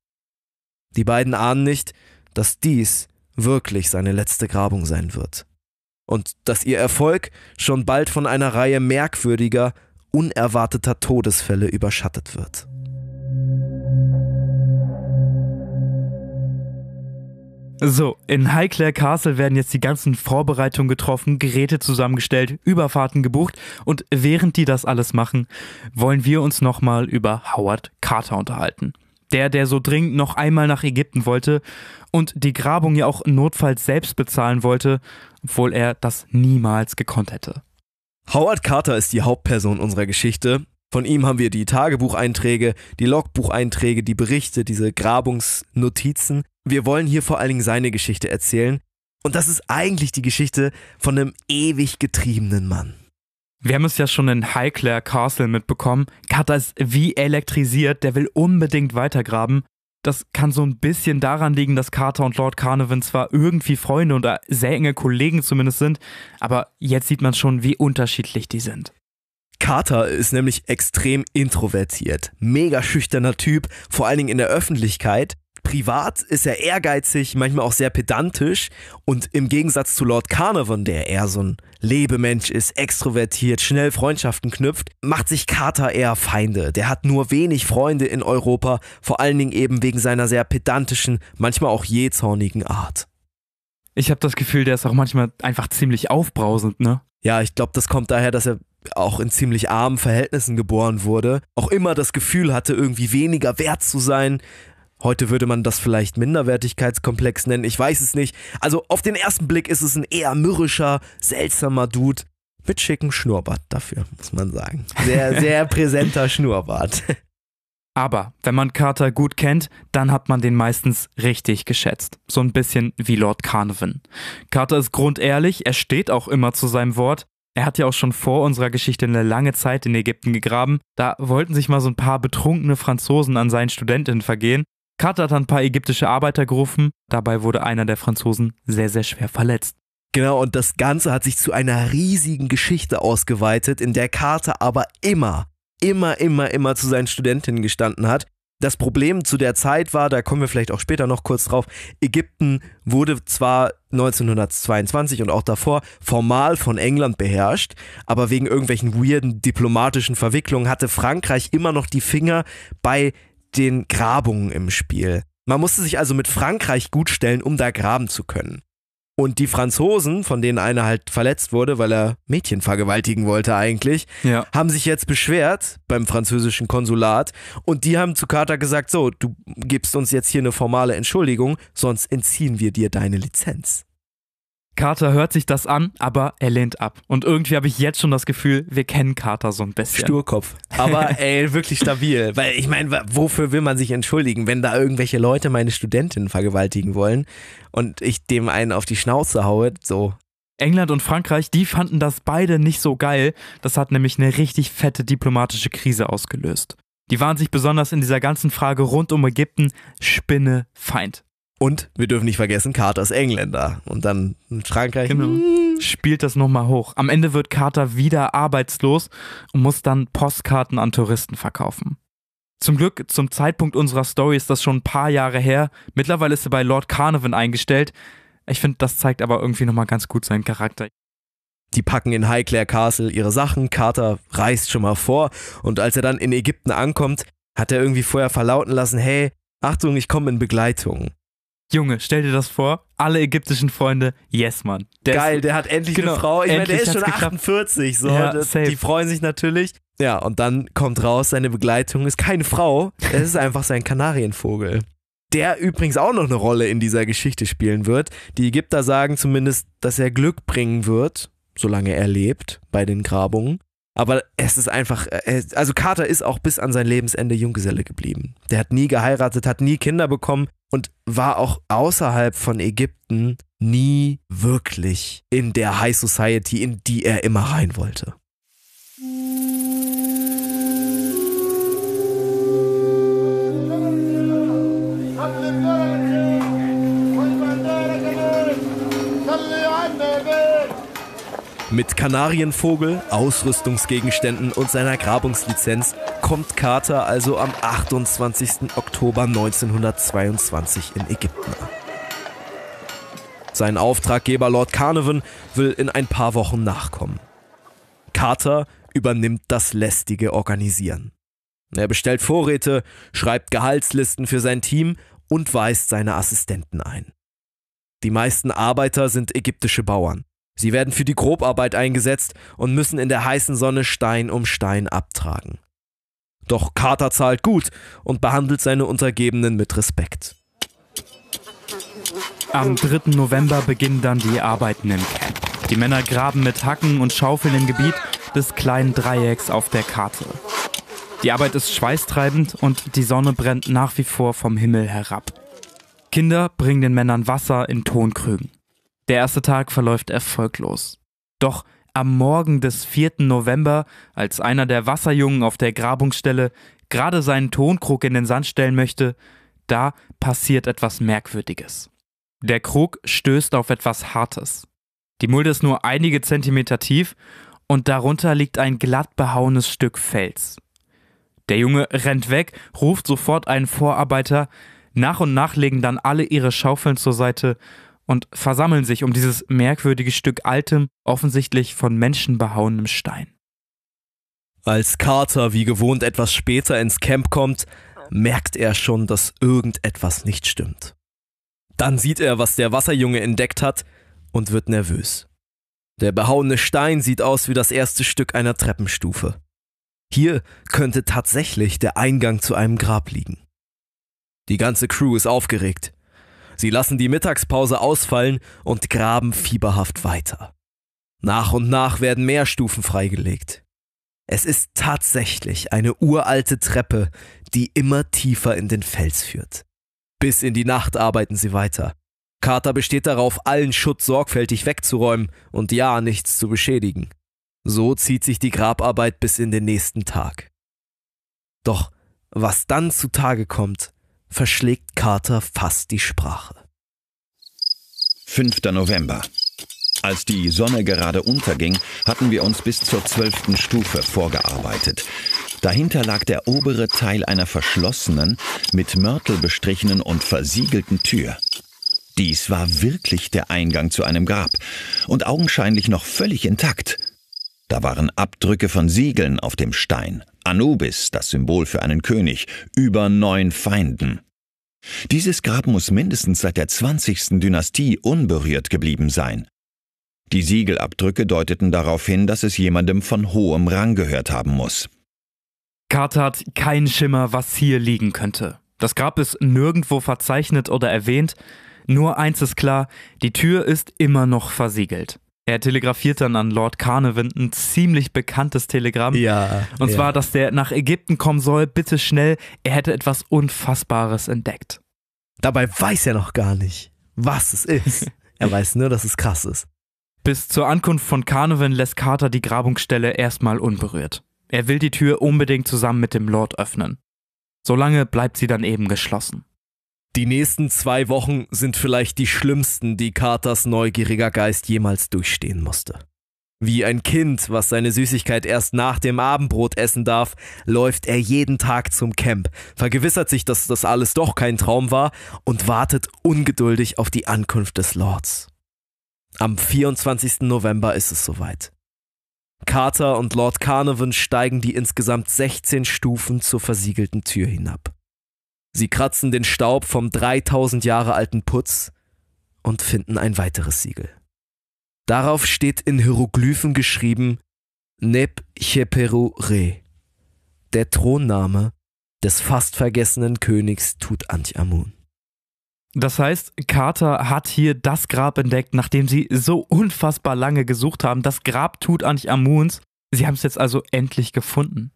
Die beiden ahnen nicht, dass dies wirklich seine letzte Grabung sein wird. Und dass ihr Erfolg schon bald von einer Reihe merkwürdiger, unerwarteter Todesfälle überschattet wird. So, in Highclere Castle werden jetzt die ganzen Vorbereitungen getroffen, Geräte zusammengestellt, Überfahrten gebucht und während die das alles machen, wollen wir uns nochmal über Howard Carter unterhalten. Der, der so dringend noch einmal nach Ägypten wollte und die Grabung ja auch notfalls selbst bezahlen wollte, obwohl er das niemals gekonnt hätte. Howard Carter ist die Hauptperson unserer Geschichte von ihm haben wir die Tagebucheinträge, die Logbucheinträge, die Berichte, diese Grabungsnotizen. Wir wollen hier vor allen Dingen seine Geschichte erzählen. Und das ist eigentlich die Geschichte von einem ewig getriebenen Mann. Wir haben es ja schon in Highclere Castle mitbekommen. Carter ist wie elektrisiert, der will unbedingt weitergraben. Das kann so ein bisschen daran liegen, dass Carter und Lord Carnarvon zwar irgendwie Freunde oder äh, sehr enge Kollegen zumindest sind, aber jetzt sieht man schon, wie unterschiedlich die sind. Carter ist nämlich extrem introvertiert, mega schüchterner Typ, vor allen Dingen in der Öffentlichkeit. Privat ist er ehrgeizig, manchmal auch sehr pedantisch und im Gegensatz zu Lord Carnarvon, der eher so ein Lebemensch ist, extrovertiert, schnell Freundschaften knüpft, macht sich Carter eher Feinde. Der hat nur wenig Freunde in Europa, vor allen Dingen eben wegen seiner sehr pedantischen, manchmal auch jähzornigen Art. Ich habe das Gefühl, der ist auch manchmal einfach ziemlich aufbrausend, ne? Ja, ich glaube, das kommt daher, dass er auch in ziemlich armen Verhältnissen geboren wurde, auch immer das Gefühl hatte, irgendwie weniger wert zu sein. Heute würde man das vielleicht Minderwertigkeitskomplex nennen, ich weiß es nicht. Also auf den ersten Blick ist es ein eher mürrischer, seltsamer Dude mit schickem Schnurrbart dafür, muss man sagen. Sehr, [LAUGHS] sehr präsenter Schnurrbart. Aber wenn man Carter gut kennt, dann hat man den meistens richtig geschätzt. So ein bisschen wie Lord Carnarvon. Carter ist grundehrlich, er steht auch immer zu seinem Wort, er hat ja auch schon vor unserer Geschichte eine lange Zeit in Ägypten gegraben. Da wollten sich mal so ein paar betrunkene Franzosen an seinen Studentinnen vergehen. Carter hat dann ein paar ägyptische Arbeiter gerufen. Dabei wurde einer der Franzosen sehr, sehr schwer verletzt. Genau, und das Ganze hat sich zu einer riesigen Geschichte ausgeweitet, in der Carter aber immer, immer, immer, immer zu seinen Studentinnen gestanden hat das Problem zu der Zeit war, da kommen wir vielleicht auch später noch kurz drauf, Ägypten wurde zwar 1922 und auch davor formal von England beherrscht, aber wegen irgendwelchen weirden diplomatischen Verwicklungen hatte Frankreich immer noch die Finger bei den Grabungen im Spiel. Man musste sich also mit Frankreich gutstellen, um da graben zu können. Und die Franzosen, von denen einer halt verletzt wurde, weil er Mädchen vergewaltigen wollte eigentlich, ja. haben sich jetzt beschwert beim französischen Konsulat und die haben zu Carter gesagt, so, du gibst uns jetzt hier eine formale Entschuldigung, sonst entziehen wir dir deine Lizenz. Carter hört sich das an, aber er lehnt ab. Und irgendwie habe ich jetzt schon das Gefühl, wir kennen Carter so ein bisschen. Sturkopf. Aber [LAUGHS] ey, wirklich stabil. Weil ich meine, wofür will man sich entschuldigen, wenn da irgendwelche Leute meine Studentin vergewaltigen wollen und ich dem einen auf die Schnauze haue? So, England und Frankreich, die fanden das beide nicht so geil. Das hat nämlich eine richtig fette diplomatische Krise ausgelöst. Die waren sich besonders in dieser ganzen Frage rund um Ägypten Spinnefeind. Und wir dürfen nicht vergessen, Carter ist Engländer. Und dann in Frankreich. Genau. Hm. Spielt das nochmal hoch. Am Ende wird Carter wieder arbeitslos und muss dann Postkarten an Touristen verkaufen. Zum Glück, zum Zeitpunkt unserer Story ist das schon ein paar Jahre her. Mittlerweile ist er bei Lord Carnarvon eingestellt. Ich finde, das zeigt aber irgendwie nochmal ganz gut seinen Charakter. Die packen in Highclere Castle ihre Sachen, Carter reist schon mal vor und als er dann in Ägypten ankommt, hat er irgendwie vorher verlauten lassen, hey, Achtung, ich komme in Begleitung. Junge, stell dir das vor, alle ägyptischen Freunde, yes, Mann. Geil, der hat endlich genau, eine Frau. Ich meine, der ist schon 48, so. Ja, das, die freuen sich natürlich. Ja, und dann kommt raus, seine Begleitung ist keine Frau, es ist einfach sein Kanarienvogel. Der übrigens auch noch eine Rolle in dieser Geschichte spielen wird. Die Ägypter sagen zumindest, dass er Glück bringen wird, solange er lebt, bei den Grabungen. Aber es ist einfach, äh, also Carter ist auch bis an sein Lebensende Junggeselle geblieben. Der hat nie geheiratet, hat nie Kinder bekommen und war auch außerhalb von Ägypten nie wirklich in der High Society, in die er immer rein wollte. Mit Kanarienvogel, Ausrüstungsgegenständen und seiner Grabungslizenz kommt Carter also am 28. Oktober 1922 in Ägypten an. Sein Auftraggeber Lord Carnarvon will in ein paar Wochen nachkommen. Carter übernimmt das lästige Organisieren. Er bestellt Vorräte, schreibt Gehaltslisten für sein Team und weist seine Assistenten ein. Die meisten Arbeiter sind ägyptische Bauern. Sie werden für die Grobarbeit eingesetzt und müssen in der heißen Sonne Stein um Stein abtragen. Doch Carter zahlt gut und behandelt seine Untergebenen mit Respekt. Am 3. November beginnen dann die Arbeiten im Camp. Die Männer graben mit Hacken und Schaufeln im Gebiet des kleinen Dreiecks auf der Karte. Die Arbeit ist schweißtreibend und die Sonne brennt nach wie vor vom Himmel herab. Kinder bringen den Männern Wasser in Tonkrügen. Der erste Tag verläuft erfolglos. Doch am Morgen des 4. November, als einer der Wasserjungen auf der Grabungsstelle gerade seinen Tonkrug in den Sand stellen möchte, da passiert etwas Merkwürdiges. Der Krug stößt auf etwas Hartes. Die Mulde ist nur einige Zentimeter tief und darunter liegt ein glatt behauenes Stück Fels. Der Junge rennt weg, ruft sofort einen Vorarbeiter, nach und nach legen dann alle ihre Schaufeln zur Seite und versammeln sich um dieses merkwürdige Stück altem, offensichtlich von Menschen behauenem Stein. Als Carter wie gewohnt etwas später ins Camp kommt, merkt er schon, dass irgendetwas nicht stimmt. Dann sieht er, was der Wasserjunge entdeckt hat und wird nervös. Der behauene Stein sieht aus wie das erste Stück einer Treppenstufe. Hier könnte tatsächlich der Eingang zu einem Grab liegen. Die ganze Crew ist aufgeregt. Sie lassen die Mittagspause ausfallen und graben fieberhaft weiter. Nach und nach werden mehr Stufen freigelegt. Es ist tatsächlich eine uralte Treppe, die immer tiefer in den Fels führt. Bis in die Nacht arbeiten sie weiter. Carter besteht darauf, allen Schutt sorgfältig wegzuräumen und ja, nichts zu beschädigen. So zieht sich die Grabarbeit bis in den nächsten Tag. Doch was dann zutage kommt, verschlägt Carter fast die Sprache. 5. November. Als die Sonne gerade unterging, hatten wir uns bis zur zwölften Stufe vorgearbeitet. Dahinter lag der obere Teil einer verschlossenen, mit Mörtel bestrichenen und versiegelten Tür. Dies war wirklich der Eingang zu einem Grab und augenscheinlich noch völlig intakt. Da waren Abdrücke von Siegeln auf dem Stein, Anubis, das Symbol für einen König, über neun Feinden. Dieses Grab muss mindestens seit der 20. Dynastie unberührt geblieben sein. Die Siegelabdrücke deuteten darauf hin, dass es jemandem von hohem Rang gehört haben muss. Carter hat keinen Schimmer, was hier liegen könnte. Das Grab ist nirgendwo verzeichnet oder erwähnt. Nur eins ist klar, die Tür ist immer noch versiegelt. Er telegrafiert dann an Lord Carnarvon ein ziemlich bekanntes Telegramm. Ja. Und zwar, ja. dass der nach Ägypten kommen soll, bitte schnell, er hätte etwas Unfassbares entdeckt. Dabei weiß er noch gar nicht, was es ist. [LAUGHS] er weiß nur, dass es krass ist. Bis zur Ankunft von Carnarvon lässt Carter die Grabungsstelle erstmal unberührt. Er will die Tür unbedingt zusammen mit dem Lord öffnen. Solange bleibt sie dann eben geschlossen. Die nächsten zwei Wochen sind vielleicht die schlimmsten, die Carters neugieriger Geist jemals durchstehen musste. Wie ein Kind, was seine Süßigkeit erst nach dem Abendbrot essen darf, läuft er jeden Tag zum Camp, vergewissert sich, dass das alles doch kein Traum war und wartet ungeduldig auf die Ankunft des Lords. Am 24. November ist es soweit. Carter und Lord Carnarvon steigen die insgesamt 16 Stufen zur versiegelten Tür hinab. Sie kratzen den Staub vom 3000 Jahre alten Putz und finden ein weiteres Siegel. Darauf steht in Hieroglyphen geschrieben Neb Cheperu Re, der Thronname des fast vergessenen Königs Tutanchamun. Das heißt, Carter hat hier das Grab entdeckt, nachdem sie so unfassbar lange gesucht haben. Das Grab Tutanchamuns. Sie haben es jetzt also endlich gefunden.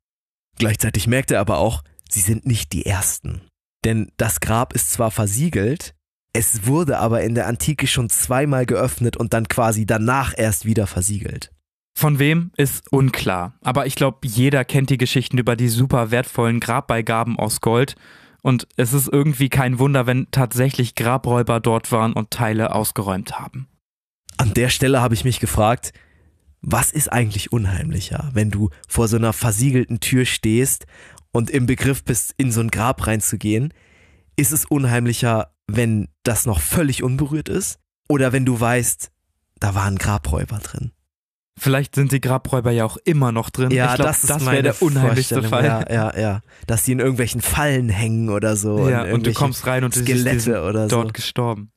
Gleichzeitig merkt er aber auch, sie sind nicht die Ersten. Denn das Grab ist zwar versiegelt, es wurde aber in der Antike schon zweimal geöffnet und dann quasi danach erst wieder versiegelt. Von wem ist unklar, aber ich glaube, jeder kennt die Geschichten über die super wertvollen Grabbeigaben aus Gold und es ist irgendwie kein Wunder, wenn tatsächlich Grabräuber dort waren und Teile ausgeräumt haben. An der Stelle habe ich mich gefragt, was ist eigentlich unheimlicher, wenn du vor so einer versiegelten Tür stehst und im Begriff bist, in so ein Grab reinzugehen, ist es unheimlicher, wenn das noch völlig unberührt ist oder wenn du weißt, da waren Grabräuber drin. Vielleicht sind die Grabräuber ja auch immer noch drin. Ja, glaub, das, das wäre der unheimlichste Fall. Ja, ja, ja. Dass die in irgendwelchen Fallen hängen oder so. Ja, und du kommst rein und Skelette siehst oder so. dort gestorben.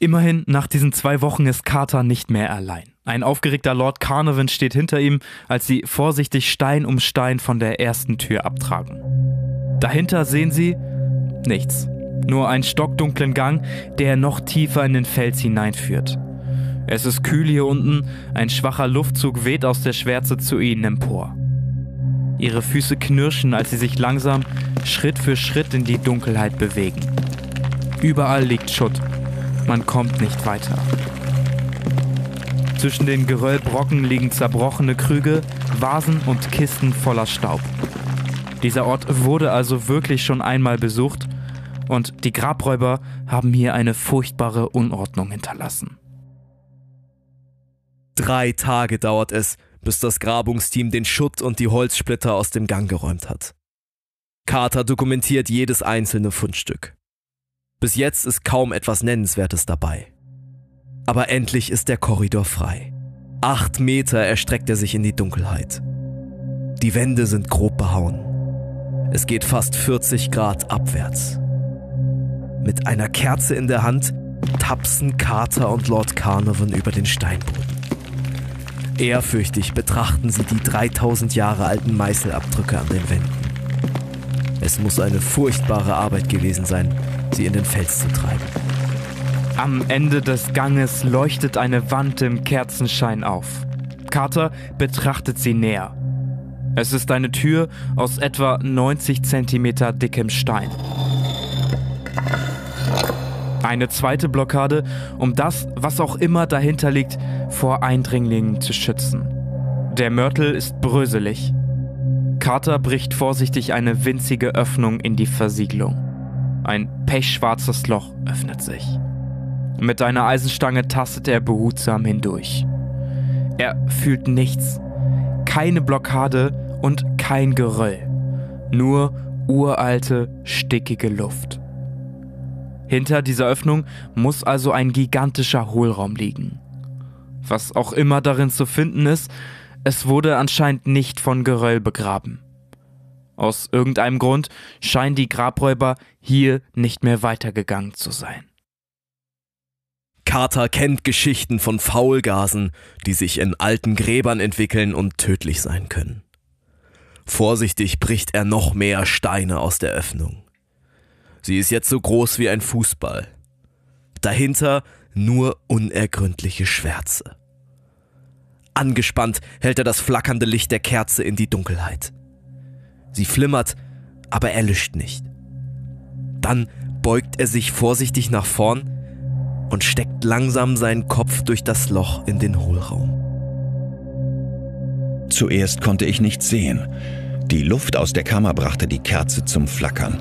Immerhin, nach diesen zwei Wochen ist Carter nicht mehr allein. Ein aufgeregter Lord Carnarvon steht hinter ihm, als sie vorsichtig Stein um Stein von der ersten Tür abtragen. Dahinter sehen sie nichts, nur einen stockdunklen Gang, der noch tiefer in den Fels hineinführt. Es ist kühl hier unten, ein schwacher Luftzug weht aus der Schwärze zu ihnen empor. Ihre Füße knirschen, als sie sich langsam Schritt für Schritt in die Dunkelheit bewegen. Überall liegt Schutt, man kommt nicht weiter. Zwischen den Geröllbrocken liegen zerbrochene Krüge, Vasen und Kisten voller Staub. Dieser Ort wurde also wirklich schon einmal besucht und die Grabräuber haben hier eine furchtbare Unordnung hinterlassen. Drei Tage dauert es, bis das Grabungsteam den Schutt und die Holzsplitter aus dem Gang geräumt hat. Carter dokumentiert jedes einzelne Fundstück. Bis jetzt ist kaum etwas Nennenswertes dabei aber endlich ist der Korridor frei. Acht Meter erstreckt er sich in die Dunkelheit. Die Wände sind grob behauen. Es geht fast 40 Grad abwärts. Mit einer Kerze in der Hand tapsen Carter und Lord Carnarvon über den Steinboden. Ehrfürchtig betrachten sie die 3000 Jahre alten Meißelabdrücke an den Wänden. Es muss eine furchtbare Arbeit gewesen sein, sie in den Fels zu treiben. Am Ende des Ganges leuchtet eine Wand im Kerzenschein auf. Carter betrachtet sie näher. Es ist eine Tür aus etwa 90 cm dickem Stein. Eine zweite Blockade, um das, was auch immer dahinter liegt, vor Eindringlingen zu schützen. Der Mörtel ist bröselig. Carter bricht vorsichtig eine winzige Öffnung in die Versiegelung. Ein pechschwarzes Loch öffnet sich. Mit einer Eisenstange tastet er behutsam hindurch. Er fühlt nichts, keine Blockade und kein Geröll, nur uralte, stickige Luft. Hinter dieser Öffnung muss also ein gigantischer Hohlraum liegen. Was auch immer darin zu finden ist, es wurde anscheinend nicht von Geröll begraben. Aus irgendeinem Grund scheinen die Grabräuber hier nicht mehr weitergegangen zu sein. Carter kennt Geschichten von Faulgasen, die sich in alten Gräbern entwickeln und tödlich sein können. Vorsichtig bricht er noch mehr Steine aus der Öffnung. Sie ist jetzt so groß wie ein Fußball. Dahinter nur unergründliche Schwärze. Angespannt hält er das flackernde Licht der Kerze in die Dunkelheit. Sie flimmert, aber erlischt nicht. Dann beugt er sich vorsichtig nach vorn, und steckt langsam seinen Kopf durch das Loch in den Hohlraum. Zuerst konnte ich nichts sehen. Die Luft aus der Kammer brachte die Kerze zum Flackern.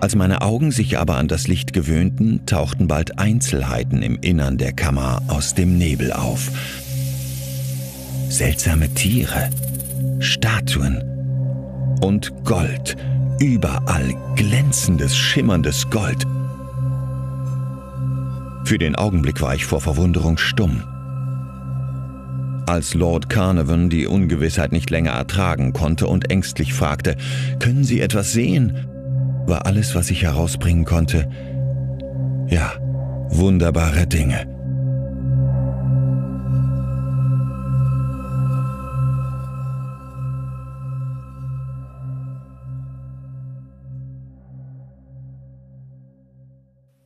Als meine Augen sich aber an das Licht gewöhnten, tauchten bald Einzelheiten im Innern der Kammer aus dem Nebel auf. Seltsame Tiere, Statuen und Gold, überall glänzendes, schimmerndes Gold für den Augenblick war ich vor Verwunderung stumm. Als Lord Carnarvon die Ungewissheit nicht länger ertragen konnte und ängstlich fragte, können Sie etwas sehen? war alles, was ich herausbringen konnte. Ja, wunderbare Dinge.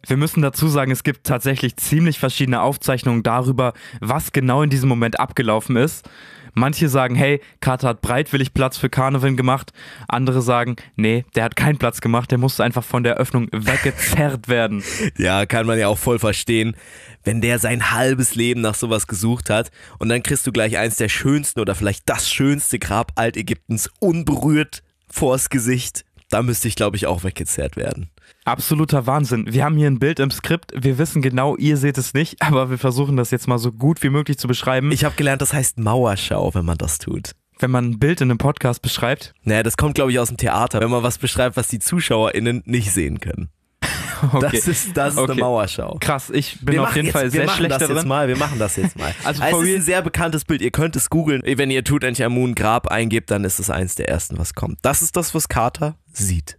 Wir müssen dazu sagen, es gibt tatsächlich ziemlich verschiedene Aufzeichnungen darüber, was genau in diesem Moment abgelaufen ist. Manche sagen, hey, Carter hat breitwillig Platz für Carnevin gemacht. Andere sagen, nee, der hat keinen Platz gemacht, der musste einfach von der Öffnung weggezerrt werden. [LAUGHS] Ja, kann man ja auch voll verstehen, wenn der sein halbes Leben nach sowas gesucht hat und dann kriegst du gleich eins der schönsten oder vielleicht das schönste Grab Altägyptens unberührt vors Gesicht. Da müsste ich, glaube ich, auch weggezerrt werden. Absoluter Wahnsinn. Wir haben hier ein Bild im Skript. Wir wissen genau, ihr seht es nicht, aber wir versuchen das jetzt mal so gut wie möglich zu beschreiben. Ich habe gelernt, das heißt Mauerschau, wenn man das tut wenn man ein Bild in einem Podcast beschreibt? Naja, das kommt, glaube ich, aus dem Theater, wenn man was beschreibt, was die ZuschauerInnen nicht sehen können. [LAUGHS] Okay. Das ist, das ist okay. eine Mauerschau. Krass, ich bin wir auf jeden jetzt, Fall sehr schlecht darin. Jetzt mal, wir machen das jetzt mal. [LAUGHS] also, es ist ein sehr bekanntes Bild. Ihr könnt es googeln. Wenn ihr Tutanchamun Grab eingebt, dann ist es eins der ersten, was kommt. Das ist das, was Carter sieht.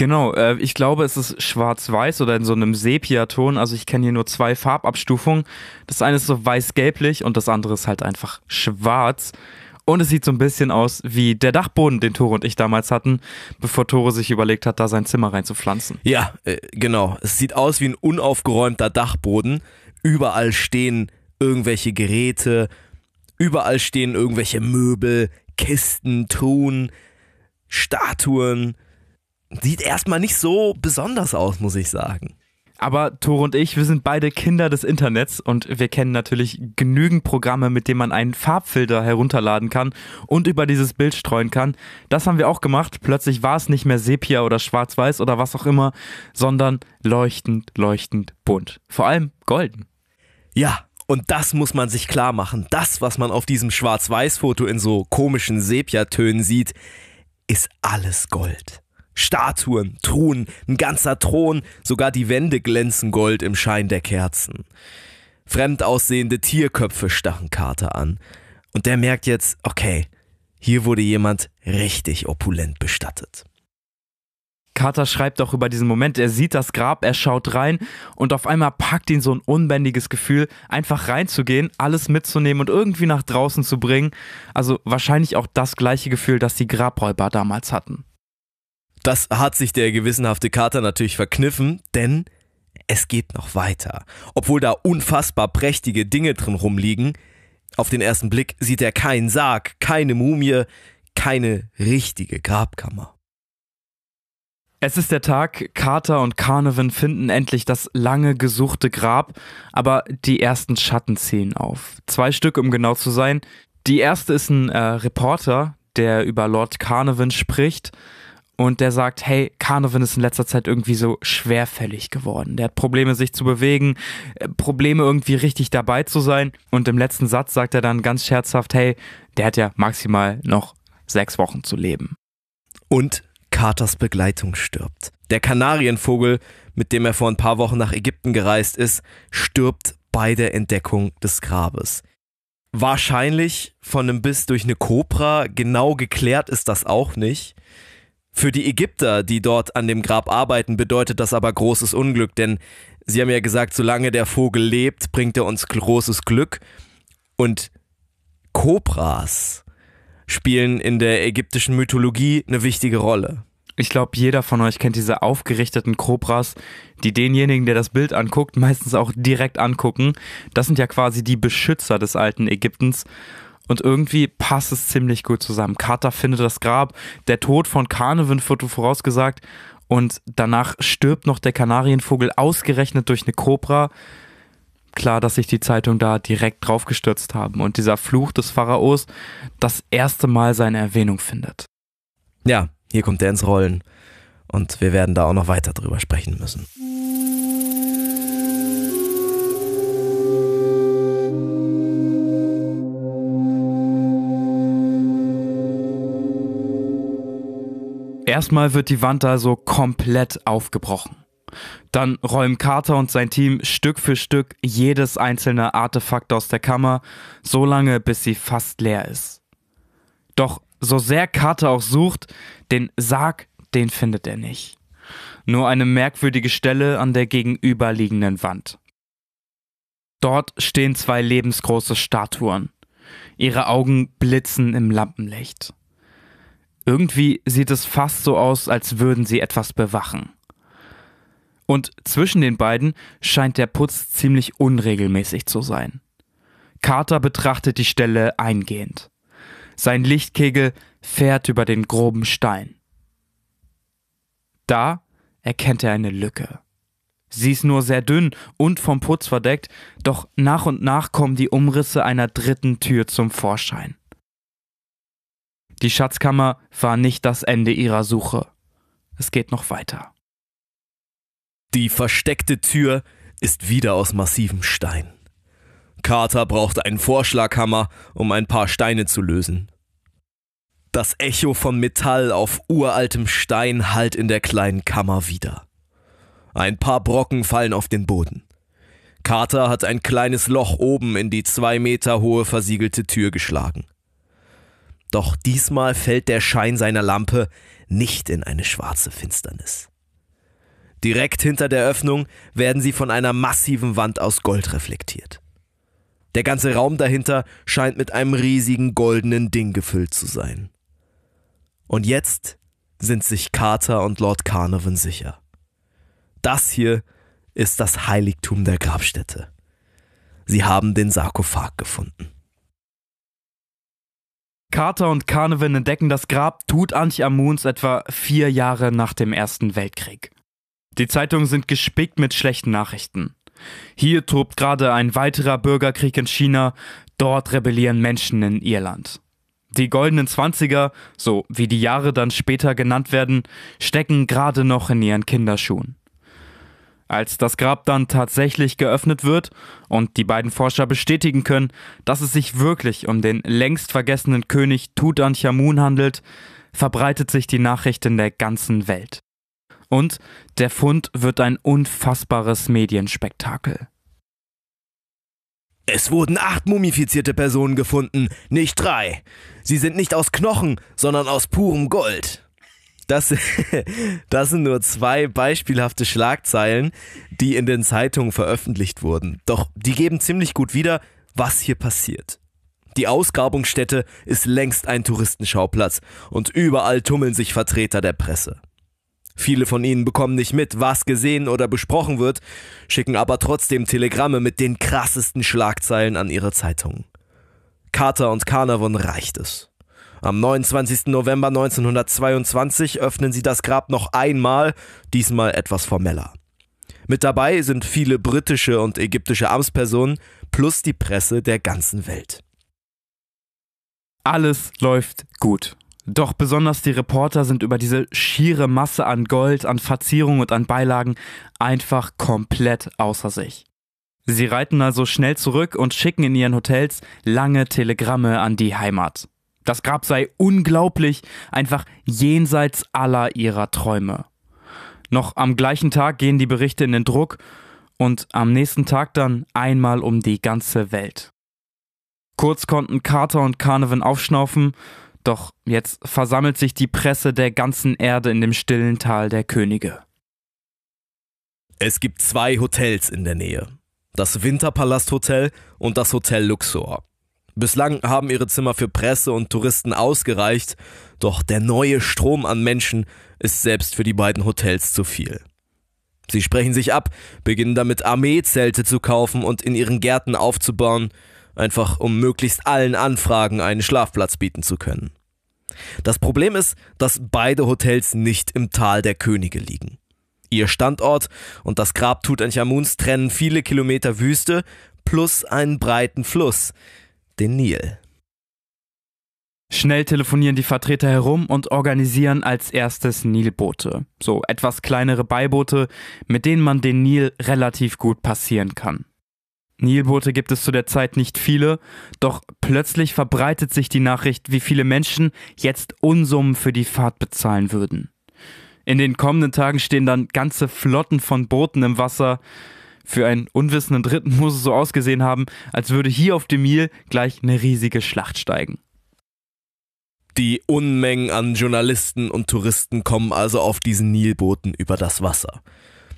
Genau, äh, ich glaube, es ist schwarz-weiß oder in so einem Sepia-Ton. Also ich kenne hier nur zwei Farbabstufungen. Das eine ist so weiß-gelblich und das andere ist halt einfach schwarz. Und es sieht so ein bisschen aus wie der Dachboden, den Tore und ich damals hatten, bevor Tore sich überlegt hat, da sein Zimmer reinzupflanzen. Ja, äh, genau. Es sieht aus wie ein unaufgeräumter Dachboden. Überall stehen irgendwelche Geräte, überall stehen irgendwelche Möbel, Kisten, Ton, Statuen sieht erstmal nicht so besonders aus, muss ich sagen. Aber Tore und ich, wir sind beide Kinder des Internets und wir kennen natürlich genügend Programme, mit denen man einen Farbfilter herunterladen kann und über dieses Bild streuen kann. Das haben wir auch gemacht. Plötzlich war es nicht mehr Sepia oder Schwarz-Weiß oder was auch immer, sondern leuchtend, leuchtend bunt. Vor allem golden. Ja, und das muss man sich klar machen. Das, was man auf diesem Schwarz-Weiß-Foto in so komischen Sepia-Tönen sieht, ist alles Gold. Statuen, Truhen, ein ganzer Thron, sogar die Wände glänzen gold im Schein der Kerzen. Fremd aussehende Tierköpfe stachen Kater an. Und der merkt jetzt, okay, hier wurde jemand richtig opulent bestattet. Carter schreibt auch über diesen Moment, er sieht das Grab, er schaut rein und auf einmal packt ihn so ein unbändiges Gefühl, einfach reinzugehen, alles mitzunehmen und irgendwie nach draußen zu bringen. Also wahrscheinlich auch das gleiche Gefühl, das die Grabräuber damals hatten. Das hat sich der gewissenhafte Kater natürlich verkniffen, denn es geht noch weiter. Obwohl da unfassbar prächtige Dinge drin rumliegen, auf den ersten Blick sieht er keinen Sarg, keine Mumie, keine richtige Grabkammer. Es ist der Tag, Carter und Carnivan finden endlich das lange gesuchte Grab, aber die ersten Schatten ziehen auf. Zwei Stück, um genau zu sein. Die erste ist ein äh, Reporter, der über Lord Carnivan spricht und der sagt, hey, Carnovan ist in letzter Zeit irgendwie so schwerfällig geworden. Der hat Probleme, sich zu bewegen, äh, Probleme, irgendwie richtig dabei zu sein. Und im letzten Satz sagt er dann ganz scherzhaft, hey, der hat ja maximal noch sechs Wochen zu leben. Und Carters Begleitung stirbt. Der Kanarienvogel, mit dem er vor ein paar Wochen nach Ägypten gereist ist, stirbt bei der Entdeckung des Grabes. Wahrscheinlich von einem Biss durch eine Kobra, genau geklärt ist das auch nicht. Für die Ägypter, die dort an dem Grab arbeiten, bedeutet das aber großes Unglück, denn sie haben ja gesagt, solange der Vogel lebt, bringt er uns großes Glück. Und Kobras spielen in der ägyptischen Mythologie eine wichtige Rolle. Ich glaube, jeder von euch kennt diese aufgerichteten Kobras, die denjenigen, der das Bild anguckt, meistens auch direkt angucken. Das sind ja quasi die Beschützer des alten Ägyptens. Und irgendwie passt es ziemlich gut zusammen. Carter findet das Grab, der Tod von Carnevin wird vorausgesagt und danach stirbt noch der Kanarienvogel ausgerechnet durch eine Kobra. Klar, dass sich die Zeitung da direkt draufgestürzt haben und dieser Fluch des Pharaos das erste Mal seine Erwähnung findet. Ja, hier kommt er ins Rollen und wir werden da auch noch weiter drüber sprechen müssen. Erstmal wird die Wand also komplett aufgebrochen. Dann räumen Carter und sein Team Stück für Stück jedes einzelne Artefakt aus der Kammer, so lange bis sie fast leer ist. Doch so sehr Carter auch sucht, den Sarg, den findet er nicht. Nur eine merkwürdige Stelle an der gegenüberliegenden Wand. Dort stehen zwei lebensgroße Statuen. Ihre Augen blitzen im Lampenlicht. Irgendwie sieht es fast so aus, als würden sie etwas bewachen. Und zwischen den beiden scheint der Putz ziemlich unregelmäßig zu sein. Carter betrachtet die Stelle eingehend. Sein Lichtkegel fährt über den groben Stein. Da erkennt er eine Lücke. Sie ist nur sehr dünn und vom Putz verdeckt, doch nach und nach kommen die Umrisse einer dritten Tür zum Vorschein. Die Schatzkammer war nicht das Ende ihrer Suche. Es geht noch weiter. Die versteckte Tür ist wieder aus massivem Stein. Carter braucht einen Vorschlaghammer, um ein paar Steine zu lösen. Das Echo von Metall auf uraltem Stein hallt in der kleinen Kammer wieder. Ein paar Brocken fallen auf den Boden. Carter hat ein kleines Loch oben in die zwei Meter hohe versiegelte Tür geschlagen. Doch diesmal fällt der Schein seiner Lampe nicht in eine schwarze Finsternis. Direkt hinter der Öffnung werden sie von einer massiven Wand aus Gold reflektiert. Der ganze Raum dahinter scheint mit einem riesigen goldenen Ding gefüllt zu sein. Und jetzt sind sich Carter und Lord Carnarvon sicher. Das hier ist das Heiligtum der Grabstätte. Sie haben den Sarkophag gefunden. Carter und Carnevin entdecken das Grab Tutanchamuns etwa vier Jahre nach dem Ersten Weltkrieg. Die Zeitungen sind gespickt mit schlechten Nachrichten. Hier tobt gerade ein weiterer Bürgerkrieg in China, dort rebellieren Menschen in Irland. Die goldenen Zwanziger, so wie die Jahre dann später genannt werden, stecken gerade noch in ihren Kinderschuhen. Als das Grab dann tatsächlich geöffnet wird und die beiden Forscher bestätigen können, dass es sich wirklich um den längst vergessenen König Tutanchamun handelt, verbreitet sich die Nachricht in der ganzen Welt. Und der Fund wird ein unfassbares Medienspektakel. Es wurden acht mumifizierte Personen gefunden, nicht drei. Sie sind nicht aus Knochen, sondern aus purem Gold. Das, [LAUGHS] das sind nur zwei beispielhafte Schlagzeilen, die in den Zeitungen veröffentlicht wurden. Doch die geben ziemlich gut wieder, was hier passiert. Die Ausgrabungsstätte ist längst ein Touristenschauplatz und überall tummeln sich Vertreter der Presse. Viele von ihnen bekommen nicht mit, was gesehen oder besprochen wird, schicken aber trotzdem Telegramme mit den krassesten Schlagzeilen an ihre Zeitungen. Carter und Carnarvon reicht es. Am 29. November 1922 öffnen sie das Grab noch einmal, diesmal etwas formeller. Mit dabei sind viele britische und ägyptische Amtspersonen plus die Presse der ganzen Welt. Alles läuft gut. Doch besonders die Reporter sind über diese schiere Masse an Gold, an Verzierungen und an Beilagen einfach komplett außer sich. Sie reiten also schnell zurück und schicken in ihren Hotels lange Telegramme an die Heimat. Das Grab sei unglaublich, einfach jenseits aller ihrer Träume. Noch am gleichen Tag gehen die Berichte in den Druck und am nächsten Tag dann einmal um die ganze Welt. Kurz konnten Carter und Carnevan aufschnaufen, doch jetzt versammelt sich die Presse der ganzen Erde in dem stillen Tal der Könige. Es gibt zwei Hotels in der Nähe. Das Winterpalast Hotel und das Hotel Luxor. Bislang haben ihre Zimmer für Presse und Touristen ausgereicht, doch der neue Strom an Menschen ist selbst für die beiden Hotels zu viel. Sie sprechen sich ab, beginnen damit Armeezelte zu kaufen und in ihren Gärten aufzubauen, einfach um möglichst allen Anfragen einen Schlafplatz bieten zu können. Das Problem ist, dass beide Hotels nicht im Tal der Könige liegen. Ihr Standort und das Grab Tutanchamuns trennen viele Kilometer Wüste plus einen breiten Fluss, den Nil. Schnell telefonieren die Vertreter herum und organisieren als erstes Nilboote, so etwas kleinere Beiboote, mit denen man den Nil relativ gut passieren kann. Nilboote gibt es zu der Zeit nicht viele, doch plötzlich verbreitet sich die Nachricht, wie viele Menschen jetzt Unsummen für die Fahrt bezahlen würden. In den kommenden Tagen stehen dann ganze Flotten von Booten im Wasser, für einen unwissenden Dritten muss es so ausgesehen haben, als würde hier auf dem Nil gleich eine riesige Schlacht steigen. Die Unmengen an Journalisten und Touristen kommen also auf diesen Nilbooten über das Wasser.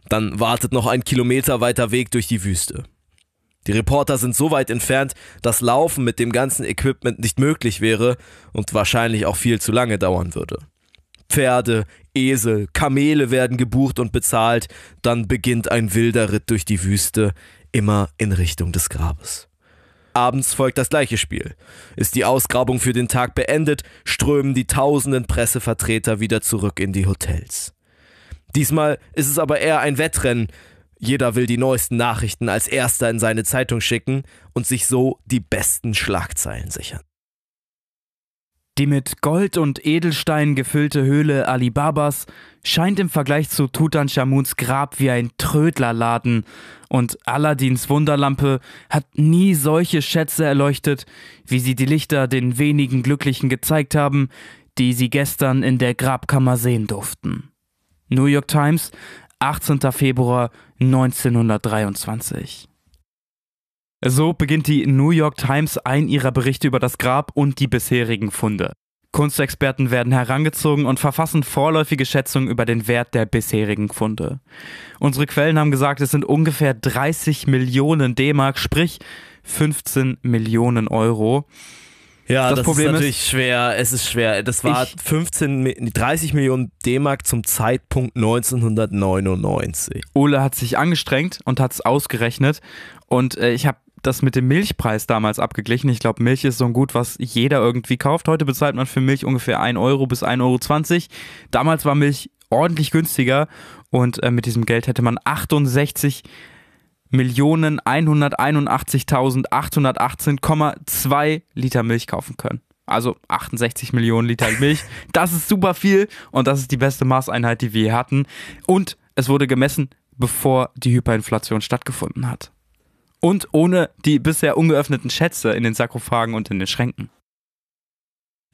Dann wartet noch ein Kilometer weiter Weg durch die Wüste. Die Reporter sind so weit entfernt, dass Laufen mit dem ganzen Equipment nicht möglich wäre und wahrscheinlich auch viel zu lange dauern würde. Pferde, Esel, Kamele werden gebucht und bezahlt, dann beginnt ein wilder Ritt durch die Wüste, immer in Richtung des Grabes. Abends folgt das gleiche Spiel. Ist die Ausgrabung für den Tag beendet, strömen die tausenden Pressevertreter wieder zurück in die Hotels. Diesmal ist es aber eher ein Wettrennen. Jeder will die neuesten Nachrichten als erster in seine Zeitung schicken und sich so die besten Schlagzeilen sichern. Die mit Gold und Edelsteinen gefüllte Höhle Alibabas scheint im Vergleich zu Tutanchamuns Grab wie ein Trödlerladen und Aladins Wunderlampe hat nie solche Schätze erleuchtet, wie sie die Lichter den wenigen Glücklichen gezeigt haben, die sie gestern in der Grabkammer sehen durften. New York Times, 18. Februar 1923. So beginnt die New York Times ein ihrer Berichte über das Grab und die bisherigen Funde. Kunstexperten werden herangezogen und verfassen vorläufige Schätzungen über den Wert der bisherigen Funde. Unsere Quellen haben gesagt, es sind ungefähr 30 Millionen D-Mark, sprich 15 Millionen Euro. Ja, das, das Problem ist natürlich ist, schwer. Es ist schwer. Das war 15, 30 Millionen D-Mark zum Zeitpunkt 1999. Ole hat sich angestrengt und hat es ausgerechnet. Und äh, ich habe das mit dem Milchpreis damals abgeglichen. Ich glaube, Milch ist so ein Gut, was jeder irgendwie kauft. Heute bezahlt man für Milch ungefähr 1 Euro bis 1,20 Euro. Damals war Milch ordentlich günstiger und äh, mit diesem Geld hätte man 68 Millionen 181.818,2 Liter Milch kaufen können. Also 68 Millionen Liter Milch. Das ist super viel und das ist die beste Maßeinheit, die wir hatten. Und es wurde gemessen, bevor die Hyperinflation stattgefunden hat und ohne die bisher ungeöffneten Schätze in den Sarkophagen und in den Schränken.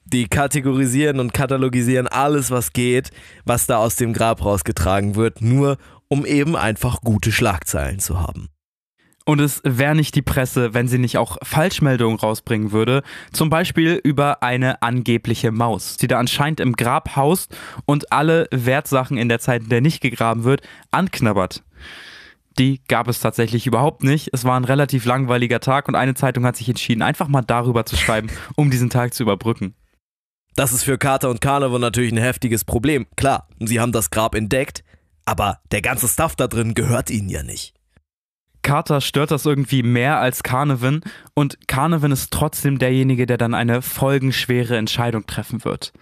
Die kategorisieren und katalogisieren alles, was geht, was da aus dem Grab rausgetragen wird, nur um eben einfach gute Schlagzeilen zu haben. Und es wäre nicht die Presse, wenn sie nicht auch Falschmeldungen rausbringen würde, zum Beispiel über eine angebliche Maus, die da anscheinend im Grab haust und alle Wertsachen in der Zeit, in der nicht gegraben wird, anknabbert die gab es tatsächlich überhaupt nicht. Es war ein relativ langweiliger Tag und eine Zeitung hat sich entschieden, einfach mal darüber zu schreiben, [LAUGHS] um diesen Tag zu überbrücken. Das ist für Carter und Carnival natürlich ein heftiges Problem. Klar, sie haben das Grab entdeckt, aber der ganze Stuff da drin gehört ihnen ja nicht. Carter stört das irgendwie mehr als Carnevin und Carnevin ist trotzdem derjenige, der dann eine folgenschwere Entscheidung treffen wird.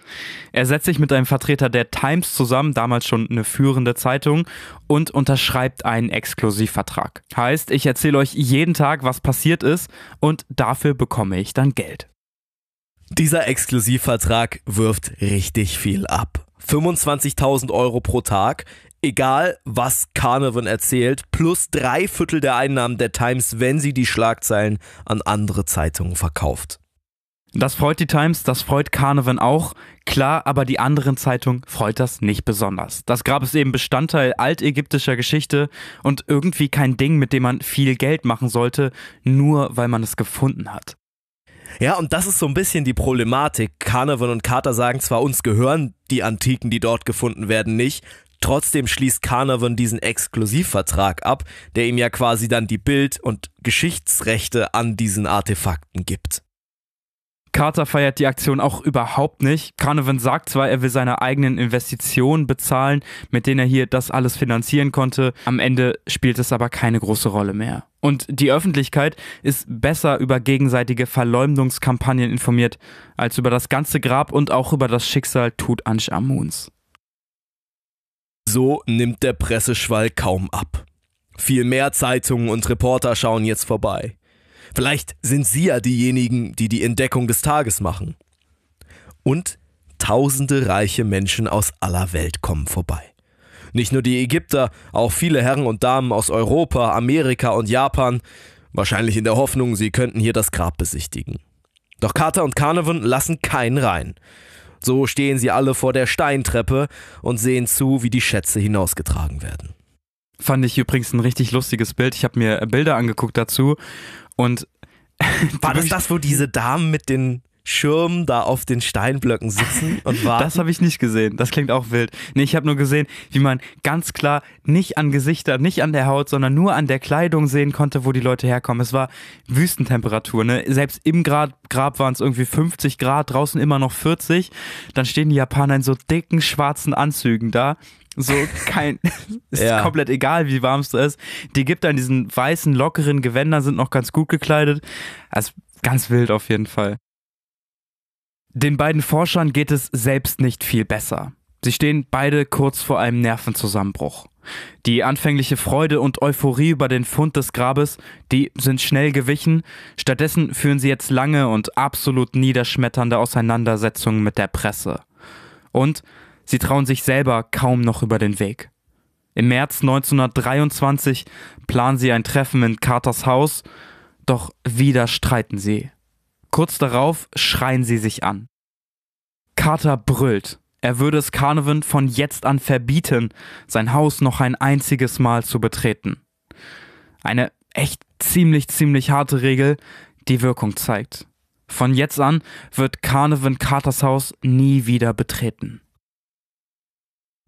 Er setzt sich mit einem Vertreter der Times zusammen, damals schon eine führende Zeitung, und unterschreibt einen Exklusivvertrag. Heißt, ich erzähle euch jeden Tag, was passiert ist und dafür bekomme ich dann Geld. Dieser Exklusivvertrag wirft richtig viel ab. 25.000 Euro pro Tag Egal, was Carnarvon erzählt, plus drei Viertel der Einnahmen der Times, wenn sie die Schlagzeilen an andere Zeitungen verkauft. Das freut die Times, das freut Carnarvon auch. Klar, aber die anderen Zeitungen freut das nicht besonders. Das Grab ist eben Bestandteil altägyptischer Geschichte und irgendwie kein Ding, mit dem man viel Geld machen sollte, nur weil man es gefunden hat. Ja, und das ist so ein bisschen die Problematik. Carnarvon und Carter sagen zwar, uns gehören die Antiken, die dort gefunden werden, nicht, Trotzdem schließt Carnarvon diesen Exklusivvertrag ab, der ihm ja quasi dann die Bild- und Geschichtsrechte an diesen Artefakten gibt. Carter feiert die Aktion auch überhaupt nicht. Carnarvon sagt zwar, er will seine eigenen Investitionen bezahlen, mit denen er hier das alles finanzieren konnte. Am Ende spielt es aber keine große Rolle mehr. Und die Öffentlichkeit ist besser über gegenseitige Verleumdungskampagnen informiert als über das ganze Grab und auch über das Schicksal Tutanchamuns. So nimmt der Presseschwall kaum ab. Viel mehr Zeitungen und Reporter schauen jetzt vorbei. Vielleicht sind sie ja diejenigen, die die Entdeckung des Tages machen. Und tausende reiche Menschen aus aller Welt kommen vorbei. Nicht nur die Ägypter, auch viele Herren und Damen aus Europa, Amerika und Japan, wahrscheinlich in der Hoffnung, sie könnten hier das Grab besichtigen. Doch Carter und Carnarvon lassen keinen rein. So stehen sie alle vor der Steintreppe und sehen zu, wie die Schätze hinausgetragen werden. Fand ich übrigens ein richtig lustiges Bild. Ich habe mir Bilder angeguckt dazu und [LAUGHS] war das das, wo diese Damen mit den Schirmen da auf den Steinblöcken sitzen und [LAUGHS] warten. Das habe ich nicht gesehen. Das klingt auch wild. Nee, ich habe nur gesehen, wie man ganz klar nicht an Gesichtern, nicht an der Haut, sondern nur an der Kleidung sehen konnte, wo die Leute herkommen. Es war Wüstentemperatur. Ne? Selbst im Grab, Grab waren es irgendwie 50 Grad, draußen immer noch 40. Dann stehen die Japaner in so dicken schwarzen Anzügen da. So kein, [LAUGHS] ist ja. komplett egal, wie warm es da ist. Die gibt dann diesen weißen, lockeren Gewändern, sind noch ganz gut gekleidet. Also ganz wild auf jeden Fall. Den beiden Forschern geht es selbst nicht viel besser. Sie stehen beide kurz vor einem Nervenzusammenbruch. Die anfängliche Freude und Euphorie über den Fund des Grabes, die sind schnell gewichen, stattdessen führen sie jetzt lange und absolut niederschmetternde Auseinandersetzungen mit der Presse. Und sie trauen sich selber kaum noch über den Weg. Im März 1923 planen sie ein Treffen in Carters Haus, doch wieder streiten sie. Kurz darauf schreien sie sich an. Carter brüllt. Er würde es Carnevin von jetzt an verbieten, sein Haus noch ein einziges Mal zu betreten. Eine echt ziemlich, ziemlich harte Regel, die Wirkung zeigt. Von jetzt an wird Carnevin Carters Haus nie wieder betreten.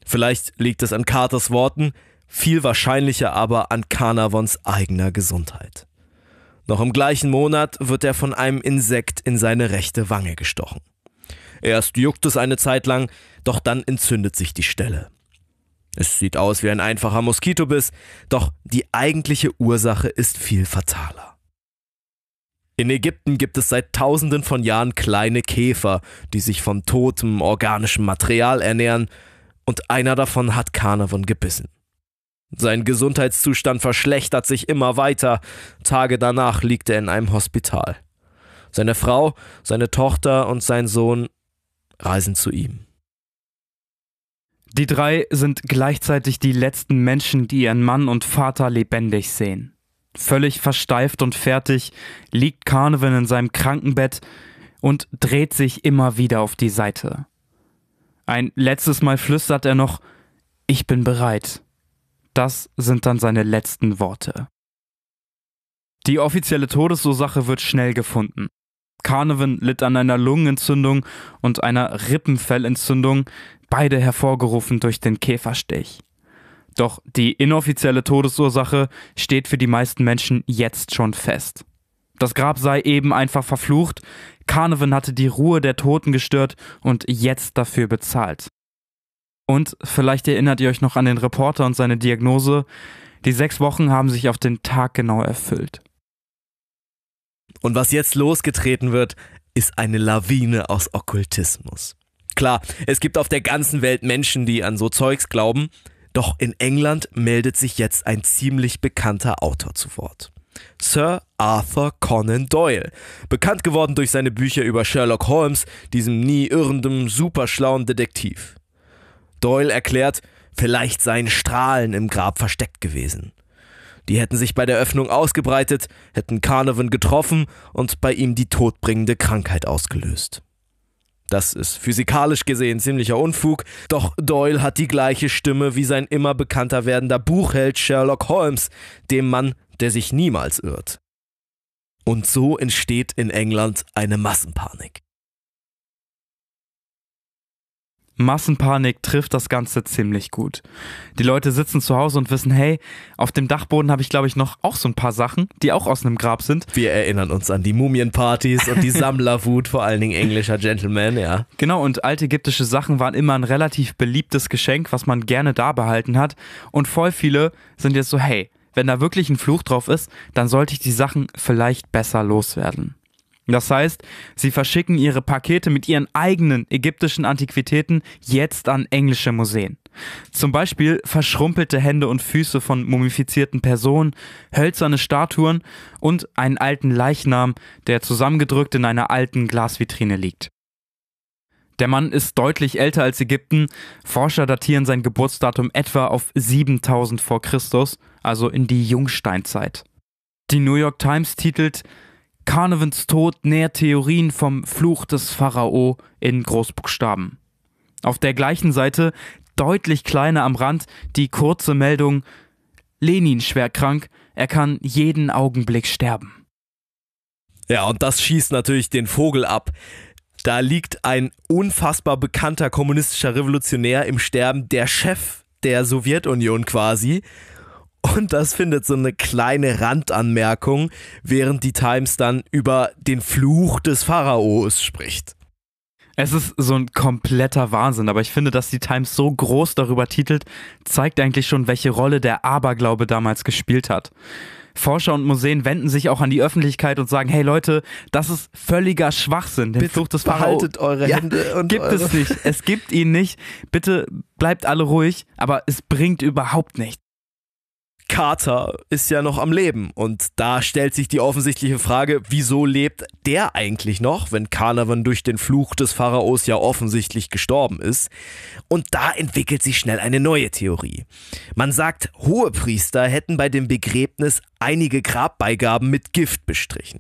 Vielleicht liegt es an Carters Worten, viel wahrscheinlicher aber an Carnavons eigener Gesundheit. Noch im gleichen Monat wird er von einem Insekt in seine rechte Wange gestochen. Erst juckt es eine Zeit lang, doch dann entzündet sich die Stelle. Es sieht aus wie ein einfacher Moskitobiss, doch die eigentliche Ursache ist viel fataler. In Ägypten gibt es seit Tausenden von Jahren kleine Käfer, die sich von totem organischem Material ernähren, und einer davon hat Carnarvon gebissen. Sein Gesundheitszustand verschlechtert sich immer weiter. Tage danach liegt er in einem Hospital. Seine Frau, seine Tochter und sein Sohn reisen zu ihm. Die drei sind gleichzeitig die letzten Menschen, die ihren Mann und Vater lebendig sehen. Völlig versteift und fertig liegt Carnivan in seinem Krankenbett und dreht sich immer wieder auf die Seite. Ein letztes Mal flüstert er noch Ich bin bereit. Das sind dann seine letzten Worte. Die offizielle Todesursache wird schnell gefunden. Carnevin litt an einer Lungenentzündung und einer Rippenfellentzündung, beide hervorgerufen durch den Käferstich. Doch die inoffizielle Todesursache steht für die meisten Menschen jetzt schon fest. Das Grab sei eben einfach verflucht, Carnevin hatte die Ruhe der Toten gestört und jetzt dafür bezahlt. Und vielleicht erinnert ihr euch noch an den Reporter und seine Diagnose. Die sechs Wochen haben sich auf den Tag genau erfüllt. Und was jetzt losgetreten wird, ist eine Lawine aus Okkultismus. Klar, es gibt auf der ganzen Welt Menschen, die an so Zeugs glauben, doch in England meldet sich jetzt ein ziemlich bekannter Autor zu Wort. Sir Arthur Conan Doyle, bekannt geworden durch seine Bücher über Sherlock Holmes, diesem nie irrenden, superschlauen Detektiv. Doyle erklärt, vielleicht seien Strahlen im Grab versteckt gewesen. Die hätten sich bei der Öffnung ausgebreitet, hätten Carnivan getroffen und bei ihm die todbringende Krankheit ausgelöst. Das ist physikalisch gesehen ziemlicher Unfug, doch Doyle hat die gleiche Stimme wie sein immer bekannter werdender Buchheld Sherlock Holmes, dem Mann, der sich niemals irrt. Und so entsteht in England eine Massenpanik. Massenpanik trifft das Ganze ziemlich gut. Die Leute sitzen zu Hause und wissen, hey, auf dem Dachboden habe ich, glaube ich, noch auch so ein paar Sachen, die auch aus einem Grab sind. Wir erinnern uns an die Mumienpartys und die [LAUGHS] Sammlerwut, vor allen Dingen englischer Gentlemen, ja. Genau, und altägyptische Sachen waren immer ein relativ beliebtes Geschenk, was man gerne da behalten hat. Und voll viele sind jetzt so, hey, wenn da wirklich ein Fluch drauf ist, dann sollte ich die Sachen vielleicht besser loswerden. Das heißt, sie verschicken ihre Pakete mit ihren eigenen ägyptischen Antiquitäten jetzt an englische Museen. Zum Beispiel verschrumpelte Hände und Füße von mumifizierten Personen, hölzerne Statuen und einen alten Leichnam, der zusammengedrückt in einer alten Glasvitrine liegt. Der Mann ist deutlich älter als Ägypten. Forscher datieren sein Geburtsdatum etwa auf 7000 vor Christus, also in die Jungsteinzeit. Die New York Times titelt Carnevans Tod nähert Theorien vom Fluch des Pharao in Großbuchstaben. Auf der gleichen Seite, deutlich kleiner am Rand, die kurze Meldung Lenin schwer krank, er kann jeden Augenblick sterben. Ja, und das schießt natürlich den Vogel ab. Da liegt ein unfassbar bekannter kommunistischer Revolutionär im Sterben, der Chef der Sowjetunion quasi. Und das findet so eine kleine Randanmerkung, während die Times dann über den Fluch des Pharaos spricht. Es ist so ein kompletter Wahnsinn, aber ich finde, dass die Times so groß darüber titelt, zeigt eigentlich schon, welche Rolle der Aberglaube damals gespielt hat. Forscher und Museen wenden sich auch an die Öffentlichkeit und sagen, hey Leute, das ist völliger Schwachsinn. Den Bitte Fluch des Pharao. Behaltet eure ja, Hände und Gibt eure. es nicht. Es gibt ihn nicht. Bitte bleibt alle ruhig, aber es bringt überhaupt nichts. Carter ist ja noch am Leben. Und da stellt sich die offensichtliche Frage, wieso lebt der eigentlich noch, wenn Carnarvon durch den Fluch des Pharaos ja offensichtlich gestorben ist? Und da entwickelt sich schnell eine neue Theorie. Man sagt, hohe Priester hätten bei dem Begräbnis einige Grabbeigaben mit Gift bestrichen.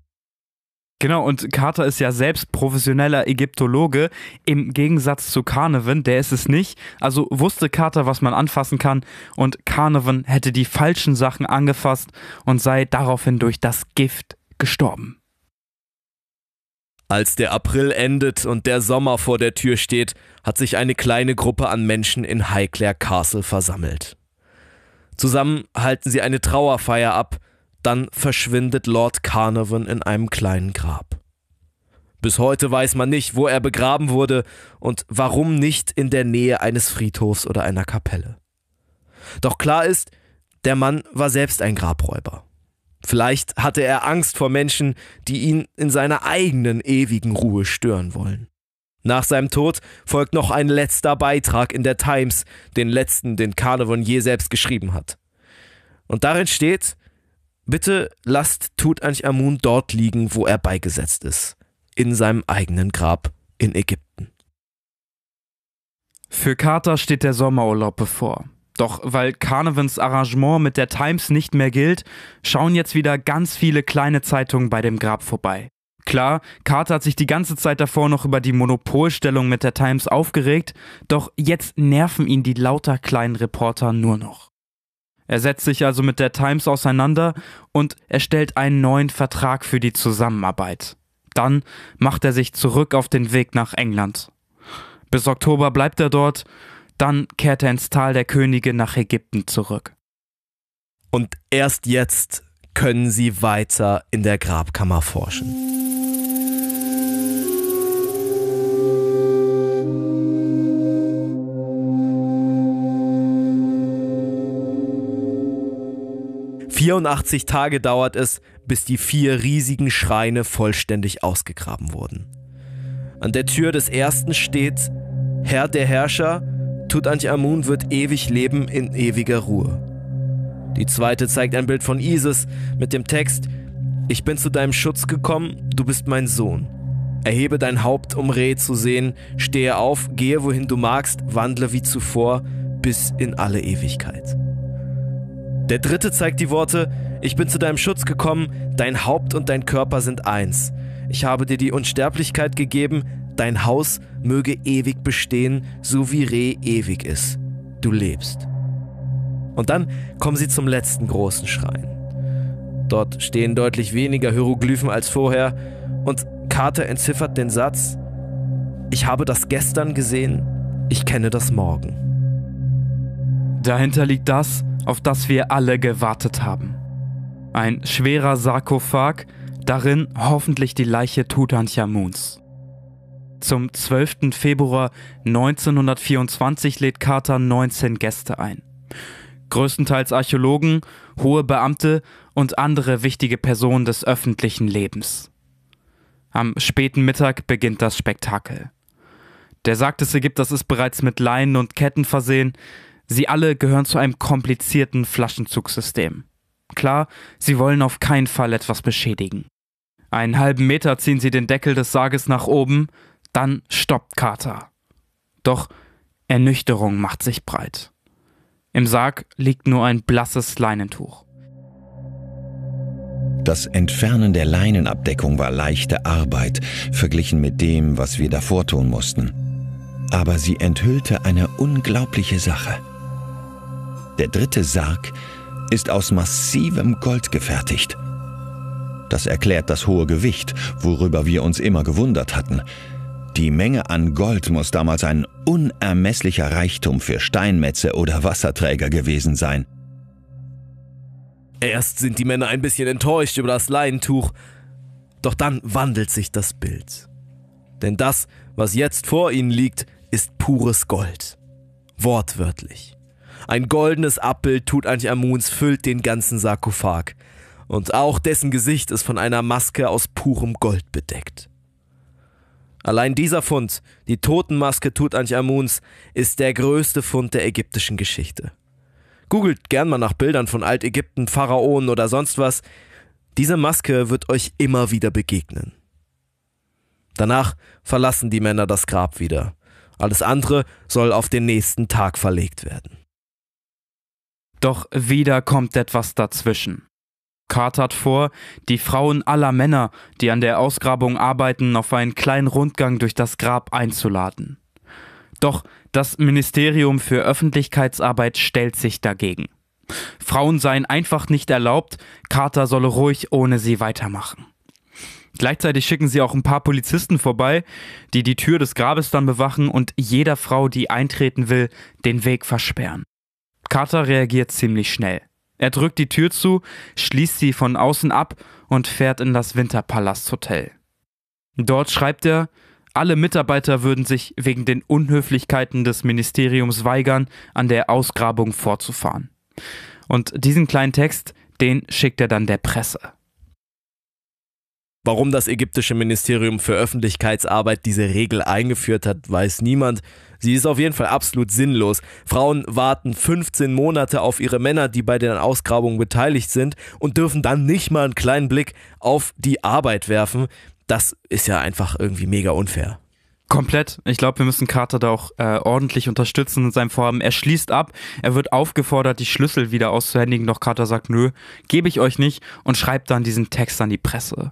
Genau, und Carter ist ja selbst professioneller Ägyptologe. Im Gegensatz zu Carnevan, der ist es nicht. Also wusste Carter, was man anfassen kann. Und Carnevan hätte die falschen Sachen angefasst und sei daraufhin durch das Gift gestorben. Als der April endet und der Sommer vor der Tür steht, hat sich eine kleine Gruppe an Menschen in Highclere Castle versammelt. Zusammen halten sie eine Trauerfeier ab – dann verschwindet Lord Carnarvon in einem kleinen Grab. Bis heute weiß man nicht, wo er begraben wurde und warum nicht in der Nähe eines Friedhofs oder einer Kapelle. Doch klar ist, der Mann war selbst ein Grabräuber. Vielleicht hatte er Angst vor Menschen, die ihn in seiner eigenen ewigen Ruhe stören wollen. Nach seinem Tod folgt noch ein letzter Beitrag in der Times, den letzten, den Carnarvon je selbst geschrieben hat. Und darin steht, Bitte lasst Tutanchamun dort liegen, wo er beigesetzt ist, in seinem eigenen Grab in Ägypten. Für Carter steht der Sommerurlaub bevor. Doch weil Carnevans Arrangement mit der Times nicht mehr gilt, schauen jetzt wieder ganz viele kleine Zeitungen bei dem Grab vorbei. Klar, Carter hat sich die ganze Zeit davor noch über die Monopolstellung mit der Times aufgeregt, doch jetzt nerven ihn die lauter kleinen Reporter nur noch. Er setzt sich also mit der Times auseinander und erstellt einen neuen Vertrag für die Zusammenarbeit. Dann macht er sich zurück auf den Weg nach England. Bis Oktober bleibt er dort, dann kehrt er ins Tal der Könige nach Ägypten zurück. Und erst jetzt können sie weiter in der Grabkammer forschen. 84 Tage dauert es, bis die vier riesigen Schreine vollständig ausgegraben wurden. An der Tür des ersten steht, Herr der Herrscher, Tutanchamun wird ewig leben in ewiger Ruhe. Die zweite zeigt ein Bild von Isis mit dem Text, ich bin zu deinem Schutz gekommen, du bist mein Sohn. Erhebe dein Haupt, um Reh zu sehen, stehe auf, gehe wohin du magst, wandle wie zuvor, bis in alle Ewigkeit. Der dritte zeigt die Worte, ich bin zu deinem Schutz gekommen, dein Haupt und dein Körper sind eins. Ich habe dir die Unsterblichkeit gegeben, dein Haus möge ewig bestehen, so wie Reh ewig ist. Du lebst. Und dann kommen sie zum letzten großen Schrein. Dort stehen deutlich weniger Hieroglyphen als vorher und Carter entziffert den Satz, ich habe das gestern gesehen, ich kenne das morgen. Dahinter liegt das, auf das wir alle gewartet haben. Ein schwerer Sarkophag, darin hoffentlich die Leiche Tutanchamuns. Zum 12. Februar 1924 lädt Carter 19 Gäste ein. Größtenteils Archäologen, hohe Beamte und andere wichtige Personen des öffentlichen Lebens. Am späten Mittag beginnt das Spektakel. Der Sargtesse des Ägypters ist bereits mit Leinen und Ketten versehen, Sie alle gehören zu einem komplizierten Flaschenzugsystem. Klar, sie wollen auf keinen Fall etwas beschädigen. Einen halben Meter ziehen sie den Deckel des Sarges nach oben, dann stoppt Carter. Doch Ernüchterung macht sich breit. Im Sarg liegt nur ein blasses Leinentuch. Das Entfernen der Leinenabdeckung war leichte Arbeit, verglichen mit dem, was wir davor tun mussten. Aber sie enthüllte eine unglaubliche Sache. Der dritte Sarg ist aus massivem Gold gefertigt. Das erklärt das hohe Gewicht, worüber wir uns immer gewundert hatten. Die Menge an Gold muss damals ein unermesslicher Reichtum für Steinmetze oder Wasserträger gewesen sein. Erst sind die Männer ein bisschen enttäuscht über das Leintuch, doch dann wandelt sich das Bild. Denn das, was jetzt vor ihnen liegt, ist pures Gold. Wortwörtlich. Ein goldenes Abbild tut Amuns füllt den ganzen Sarkophag. Und auch dessen Gesicht ist von einer Maske aus purem Gold bedeckt. Allein dieser Fund, die Totenmaske Tutanchamuns, ist der größte Fund der ägyptischen Geschichte. Googelt gern mal nach Bildern von Altägypten, Pharaonen oder sonst was. Diese Maske wird euch immer wieder begegnen. Danach verlassen die Männer das Grab wieder. Alles andere soll auf den nächsten Tag verlegt werden. Doch wieder kommt etwas dazwischen. Carter vor, die Frauen aller Männer, die an der Ausgrabung arbeiten, auf einen kleinen Rundgang durch das Grab einzuladen. Doch das Ministerium für Öffentlichkeitsarbeit stellt sich dagegen. Frauen seien einfach nicht erlaubt, Carter solle ruhig ohne sie weitermachen. Gleichzeitig schicken sie auch ein paar Polizisten vorbei, die die Tür des Grabes dann bewachen und jeder Frau, die eintreten will, den Weg versperren. Carter reagiert ziemlich schnell. Er drückt die Tür zu, schließt sie von außen ab und fährt in das Winterpalasthotel. Dort schreibt er, alle Mitarbeiter würden sich wegen den Unhöflichkeiten des Ministeriums weigern, an der Ausgrabung vorzufahren. Und diesen kleinen Text, den schickt er dann der Presse. Warum das ägyptische Ministerium für Öffentlichkeitsarbeit diese Regel eingeführt hat, weiß niemand. Sie ist auf jeden Fall absolut sinnlos. Frauen warten 15 Monate auf ihre Männer, die bei den Ausgrabungen beteiligt sind und dürfen dann nicht mal einen kleinen Blick auf die Arbeit werfen. Das ist ja einfach irgendwie mega unfair. Komplett. Ich glaube, wir müssen Carter da auch äh, ordentlich unterstützen in seinem Vorhaben. Er schließt ab, er wird aufgefordert, die Schlüssel wieder auszuhändigen, doch Carter sagt, nö, gebe ich euch nicht und schreibt dann diesen Text an die Presse.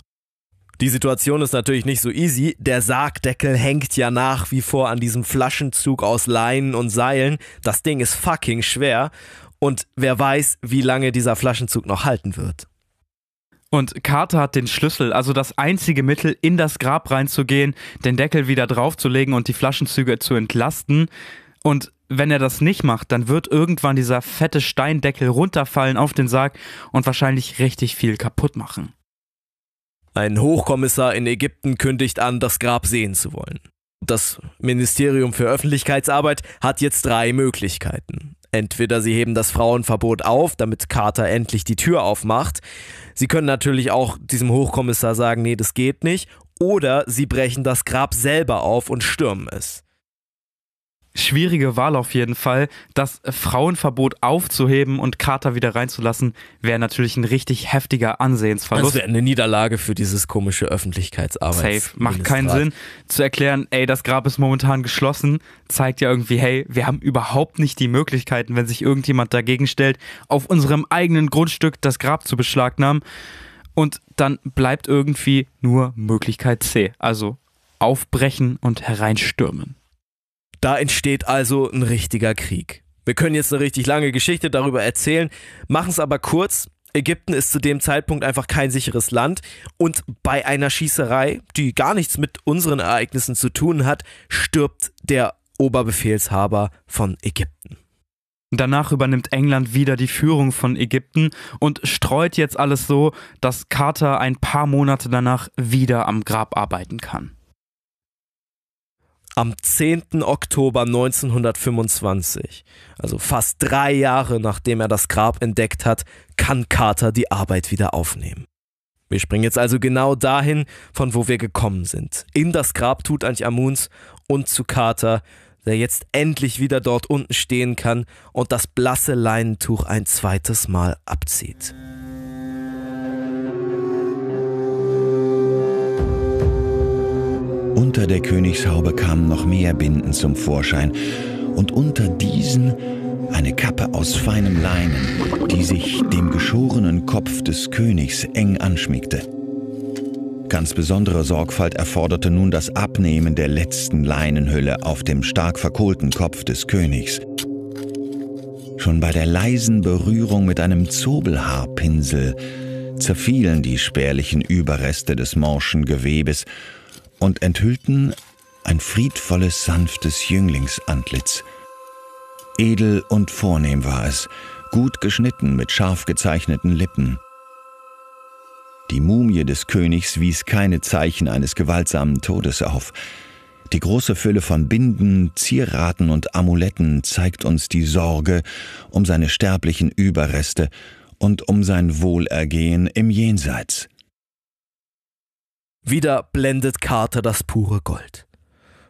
Die Situation ist natürlich nicht so easy. Der Sargdeckel hängt ja nach wie vor an diesem Flaschenzug aus Leinen und Seilen. Das Ding ist fucking schwer. Und wer weiß, wie lange dieser Flaschenzug noch halten wird. Und Carter hat den Schlüssel, also das einzige Mittel, in das Grab reinzugehen, den Deckel wieder draufzulegen und die Flaschenzüge zu entlasten. Und wenn er das nicht macht, dann wird irgendwann dieser fette Steindeckel runterfallen auf den Sarg und wahrscheinlich richtig viel kaputt machen. Ein Hochkommissar in Ägypten kündigt an, das Grab sehen zu wollen. Das Ministerium für Öffentlichkeitsarbeit hat jetzt drei Möglichkeiten. Entweder sie heben das Frauenverbot auf, damit Carter endlich die Tür aufmacht. Sie können natürlich auch diesem Hochkommissar sagen, nee, das geht nicht. Oder sie brechen das Grab selber auf und stürmen es schwierige Wahl auf jeden Fall. Das Frauenverbot aufzuheben und Kater wieder reinzulassen, wäre natürlich ein richtig heftiger Ansehensverlust. Das wäre eine Niederlage für dieses komische Öffentlichkeitsarbeit. Safe. Macht keinen Sinn zu erklären, ey, das Grab ist momentan geschlossen, zeigt ja irgendwie, hey, wir haben überhaupt nicht die Möglichkeiten, wenn sich irgendjemand dagegen stellt, auf unserem eigenen Grundstück das Grab zu beschlagnahmen. Und dann bleibt irgendwie nur Möglichkeit C. Also aufbrechen und hereinstürmen. Da entsteht also ein richtiger Krieg. Wir können jetzt eine richtig lange Geschichte darüber erzählen, machen es aber kurz. Ägypten ist zu dem Zeitpunkt einfach kein sicheres Land und bei einer Schießerei, die gar nichts mit unseren Ereignissen zu tun hat, stirbt der Oberbefehlshaber von Ägypten. Danach übernimmt England wieder die Führung von Ägypten und streut jetzt alles so, dass Carter ein paar Monate danach wieder am Grab arbeiten kann am 10. Oktober 1925, also fast drei Jahre nachdem er das Grab entdeckt hat, kann Carter die Arbeit wieder aufnehmen. Wir springen jetzt also genau dahin, von wo wir gekommen sind. In das Grab Amuns und zu Carter, der jetzt endlich wieder dort unten stehen kann und das blasse Leinentuch ein zweites Mal abzieht. Unter der Königshaube kamen noch mehr Binden zum Vorschein und unter diesen eine Kappe aus feinem Leinen, die sich dem geschorenen Kopf des Königs eng anschmiegte. Ganz besondere Sorgfalt erforderte nun das Abnehmen der letzten Leinenhülle auf dem stark verkohlten Kopf des Königs. Schon bei der leisen Berührung mit einem Zobelhaarpinsel zerfielen die spärlichen Überreste des morschen Gewebes und enthüllten ein friedvolles, sanftes Jünglingsantlitz. Edel und vornehm war es, gut geschnitten mit scharf gezeichneten Lippen. Die Mumie des Königs wies keine Zeichen eines gewaltsamen Todes auf. Die große Fülle von Binden, Zieraten und Amuletten zeigt uns die Sorge um seine sterblichen Überreste und um sein Wohlergehen im Jenseits. Wieder blendet Carter das pure Gold.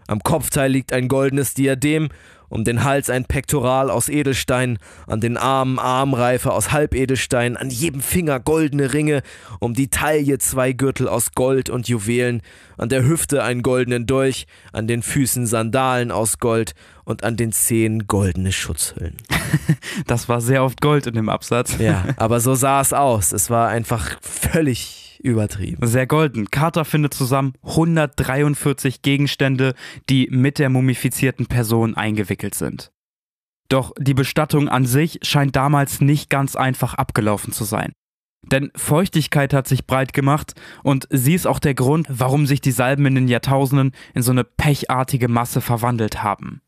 Am Kopfteil liegt ein goldenes Diadem, um den Hals ein Pektoral aus Edelstein, an den Armen Armreife aus Halbedelstein, an jedem Finger goldene Ringe, um die Taille zwei Gürtel aus Gold und Juwelen, an der Hüfte einen goldenen Dolch, an den Füßen Sandalen aus Gold und an den Zehen goldene Schutzhüllen. [LAUGHS] Das war sehr oft Gold in dem Absatz. Ja, aber so sah es aus. Es war einfach völlig übertrieben. Sehr golden. Carter findet zusammen 143 Gegenstände, die mit der mumifizierten Person eingewickelt sind. Doch die Bestattung an sich scheint damals nicht ganz einfach abgelaufen zu sein. Denn Feuchtigkeit hat sich breit gemacht und sie ist auch der Grund, warum sich die Salben in den Jahrtausenden in so eine pechartige Masse verwandelt haben.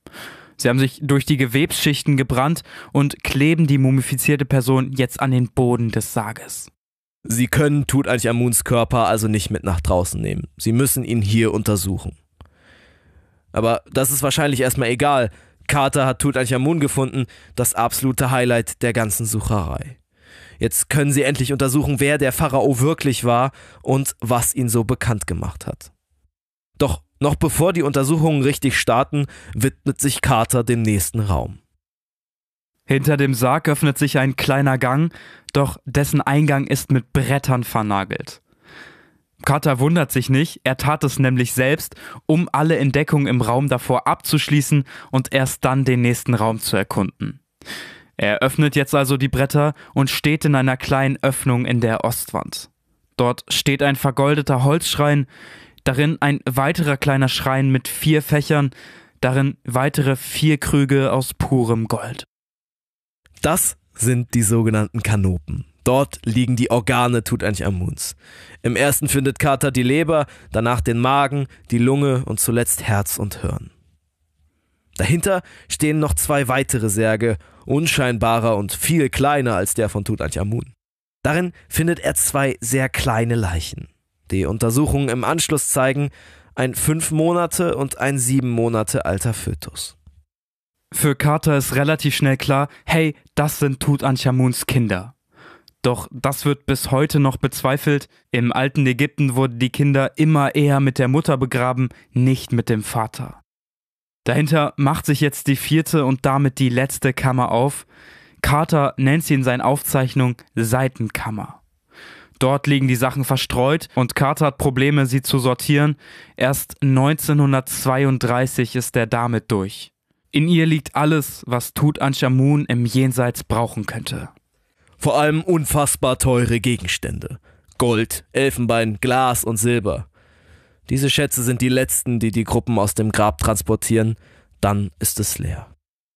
Sie haben sich durch die Gewebsschichten gebrannt und kleben die mumifizierte Person jetzt an den Boden des Sarges. Sie können Tutanchamuns Körper also nicht mit nach draußen nehmen. Sie müssen ihn hier untersuchen. Aber das ist wahrscheinlich erstmal egal. Carter hat Tutanchamun gefunden, das absolute Highlight der ganzen Sucherei. Jetzt können sie endlich untersuchen, wer der Pharao wirklich war und was ihn so bekannt gemacht hat. Doch noch bevor die Untersuchungen richtig starten, widmet sich Carter dem nächsten Raum. Hinter dem Sarg öffnet sich ein kleiner Gang doch dessen Eingang ist mit Brettern vernagelt. Carter wundert sich nicht, er tat es nämlich selbst, um alle Entdeckungen im Raum davor abzuschließen und erst dann den nächsten Raum zu erkunden. Er öffnet jetzt also die Bretter und steht in einer kleinen Öffnung in der Ostwand. Dort steht ein vergoldeter Holzschrein, darin ein weiterer kleiner Schrein mit vier Fächern, darin weitere vier Krüge aus purem Gold. Das sind die sogenannten Kanopen. Dort liegen die Organe Tutanchamuns. Im ersten findet Carter die Leber, danach den Magen, die Lunge und zuletzt Herz und Hirn. Dahinter stehen noch zwei weitere Särge, unscheinbarer und viel kleiner als der von Tutanchamun. Darin findet er zwei sehr kleine Leichen. Die Untersuchungen im Anschluss zeigen ein fünf Monate und ein sieben Monate alter Fötus. Für Carter ist relativ schnell klar, hey, das sind Tutanchamuns Kinder. Doch das wird bis heute noch bezweifelt. Im alten Ägypten wurden die Kinder immer eher mit der Mutter begraben, nicht mit dem Vater. Dahinter macht sich jetzt die vierte und damit die letzte Kammer auf. Carter nennt sie in seinen Aufzeichnungen Seitenkammer. Dort liegen die Sachen verstreut und Carter hat Probleme, sie zu sortieren. Erst 1932 ist er damit durch. In ihr liegt alles, was Tutanchamun im Jenseits brauchen könnte. Vor allem unfassbar teure Gegenstände. Gold, Elfenbein, Glas und Silber. Diese Schätze sind die letzten, die die Gruppen aus dem Grab transportieren, dann ist es leer.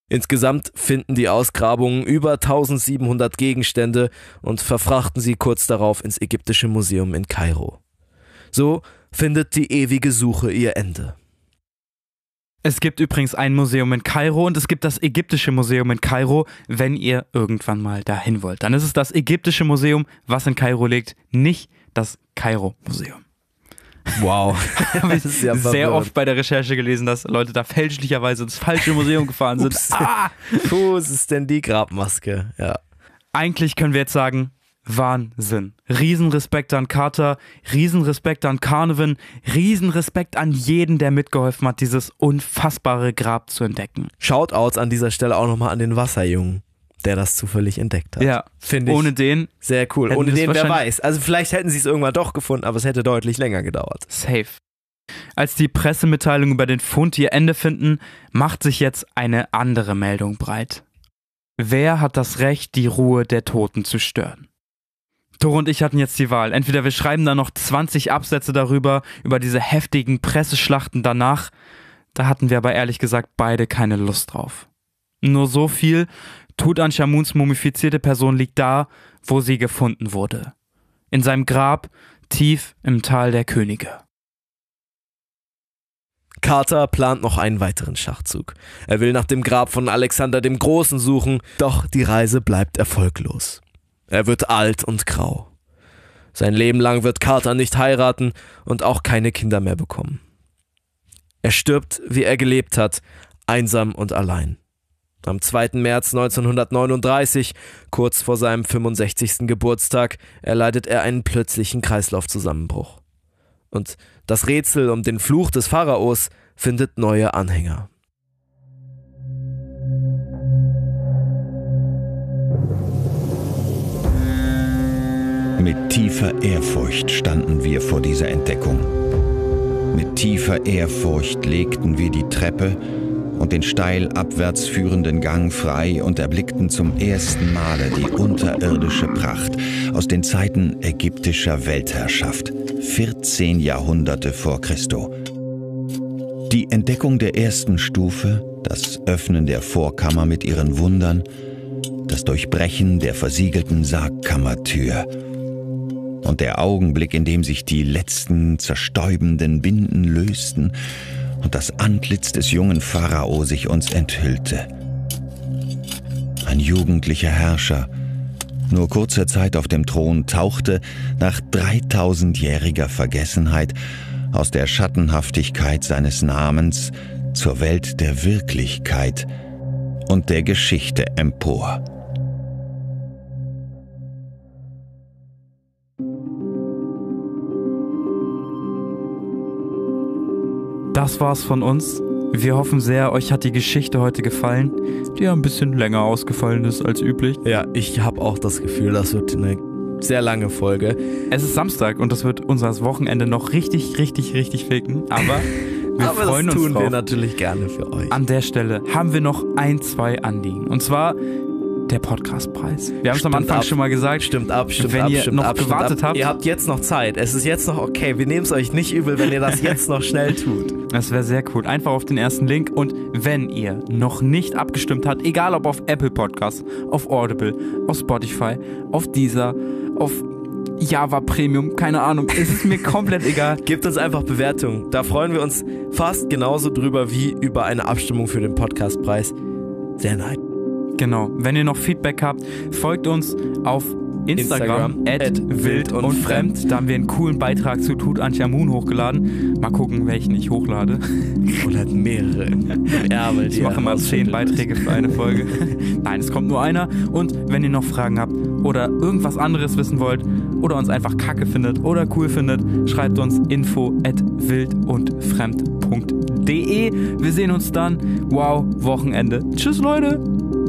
Insgesamt finden die Ausgrabungen über 1700 Gegenstände und verfrachten sie kurz darauf ins Ägyptische Museum in Kairo. So findet die ewige Suche ihr Ende. Es gibt übrigens ein Museum in Kairo und es gibt das Ägyptische Museum in Kairo, wenn ihr irgendwann mal dahin wollt. Dann ist es das Ägyptische Museum, was in Kairo liegt, nicht das Kairo-Museum. Wow. [LAUGHS] Habe ich sehr oft bei der Recherche gelesen, dass Leute da fälschlicherweise ins falsche Museum gefahren sind. Ups. Ah! Wo ist denn die Grabmaske? Ja. Eigentlich können wir jetzt sagen, Wahnsinn. Riesenrespekt an Carter, Riesenrespekt an Carnivan, Riesenrespekt an jeden, der mitgeholfen hat, dieses unfassbare Grab zu entdecken. Shoutouts an dieser Stelle auch nochmal an den Wasserjungen, der das zufällig entdeckt hat. Ja, finde ich. Ohne den. Sehr cool. Ohne den, wer weiß. Also vielleicht hätten sie es irgendwann doch gefunden, aber es hätte deutlich länger gedauert. Safe. Als die Pressemitteilung über den Fund ihr Ende finden, macht sich jetzt eine andere Meldung breit. Wer hat das Recht, die Ruhe der Toten zu stören? Doro und ich hatten jetzt die Wahl. Entweder wir schreiben da noch 20 Absätze darüber, über diese heftigen Presseschlachten danach. Da hatten wir aber ehrlich gesagt beide keine Lust drauf. Nur so viel, Tutanchamuns mumifizierte Person liegt da, wo sie gefunden wurde. In seinem Grab, tief im Tal der Könige. Carter plant noch einen weiteren Schachzug. Er will nach dem Grab von Alexander dem Großen suchen, doch die Reise bleibt erfolglos. Er wird alt und grau. Sein Leben lang wird Carter nicht heiraten und auch keine Kinder mehr bekommen. Er stirbt, wie er gelebt hat, einsam und allein. Am 2. März 1939, kurz vor seinem 65. Geburtstag, erleidet er einen plötzlichen Kreislaufzusammenbruch. Und das Rätsel um den Fluch des Pharaos findet neue Anhänger. Mit tiefer Ehrfurcht standen wir vor dieser Entdeckung. Mit tiefer Ehrfurcht legten wir die Treppe und den steil abwärts führenden Gang frei und erblickten zum ersten Male die unterirdische Pracht aus den Zeiten ägyptischer Weltherrschaft, 14 Jahrhunderte vor Christo. Die Entdeckung der ersten Stufe, das Öffnen der Vorkammer mit ihren Wundern, das Durchbrechen der versiegelten Sargkammertür – und der Augenblick, in dem sich die letzten zerstäubenden Binden lösten und das Antlitz des jungen Pharao sich uns enthüllte. Ein jugendlicher Herrscher, nur kurzer Zeit auf dem Thron, tauchte nach 3000-jähriger Vergessenheit aus der Schattenhaftigkeit seines Namens zur Welt der Wirklichkeit und der Geschichte empor. das war's von uns. Wir hoffen sehr, euch hat die Geschichte heute gefallen, die ja ein bisschen länger ausgefallen ist als üblich. Ja, ich habe auch das Gefühl, das wird eine sehr lange Folge. Es ist Samstag und das wird unser Wochenende noch richtig, richtig, richtig ficken. Aber [LAUGHS] wir aber freuen das uns tun drauf. wir natürlich gerne für euch. An der Stelle haben wir noch ein, zwei Anliegen. Und zwar der Podcastpreis. Wir haben es am Anfang ab. schon mal gesagt. Stimmt ab, stimmt wenn ab. Wenn ihr stimmt noch ab, gewartet ab. habt. Ihr habt jetzt noch Zeit. Es ist jetzt noch okay. Wir nehmen es euch nicht übel, wenn ihr das jetzt noch schnell tut. Das wäre sehr cool. Einfach auf den ersten Link. Und wenn ihr noch nicht abgestimmt habt, egal ob auf Apple Podcasts, auf Audible, auf Spotify, auf Deezer, auf Java Premium, keine Ahnung, es ist mir [LAUGHS] komplett egal. Gebt uns einfach Bewertungen. Da freuen wir uns fast genauso drüber wie über eine Abstimmung für den Podcastpreis. Sehr nice. Genau. Wenn ihr noch Feedback habt, folgt uns auf Instagram, Instagram wild und, und fremd. Da haben wir einen coolen Beitrag zu Tutanchamun hochgeladen. Mal gucken, welchen ich hochlade. [LAUGHS] Oder mehrere. Ärmel, ich mache mal zehn Beiträge für eine Folge. [LAUGHS] Nein, es kommt nur einer. Und wenn ihr noch Fragen habt oder irgendwas anderes wissen wollt oder uns einfach kacke findet oder cool findet, schreibt uns info at wild und fremd.de. Wir sehen uns dann. Wow, Wochenende. Tschüss, Leute.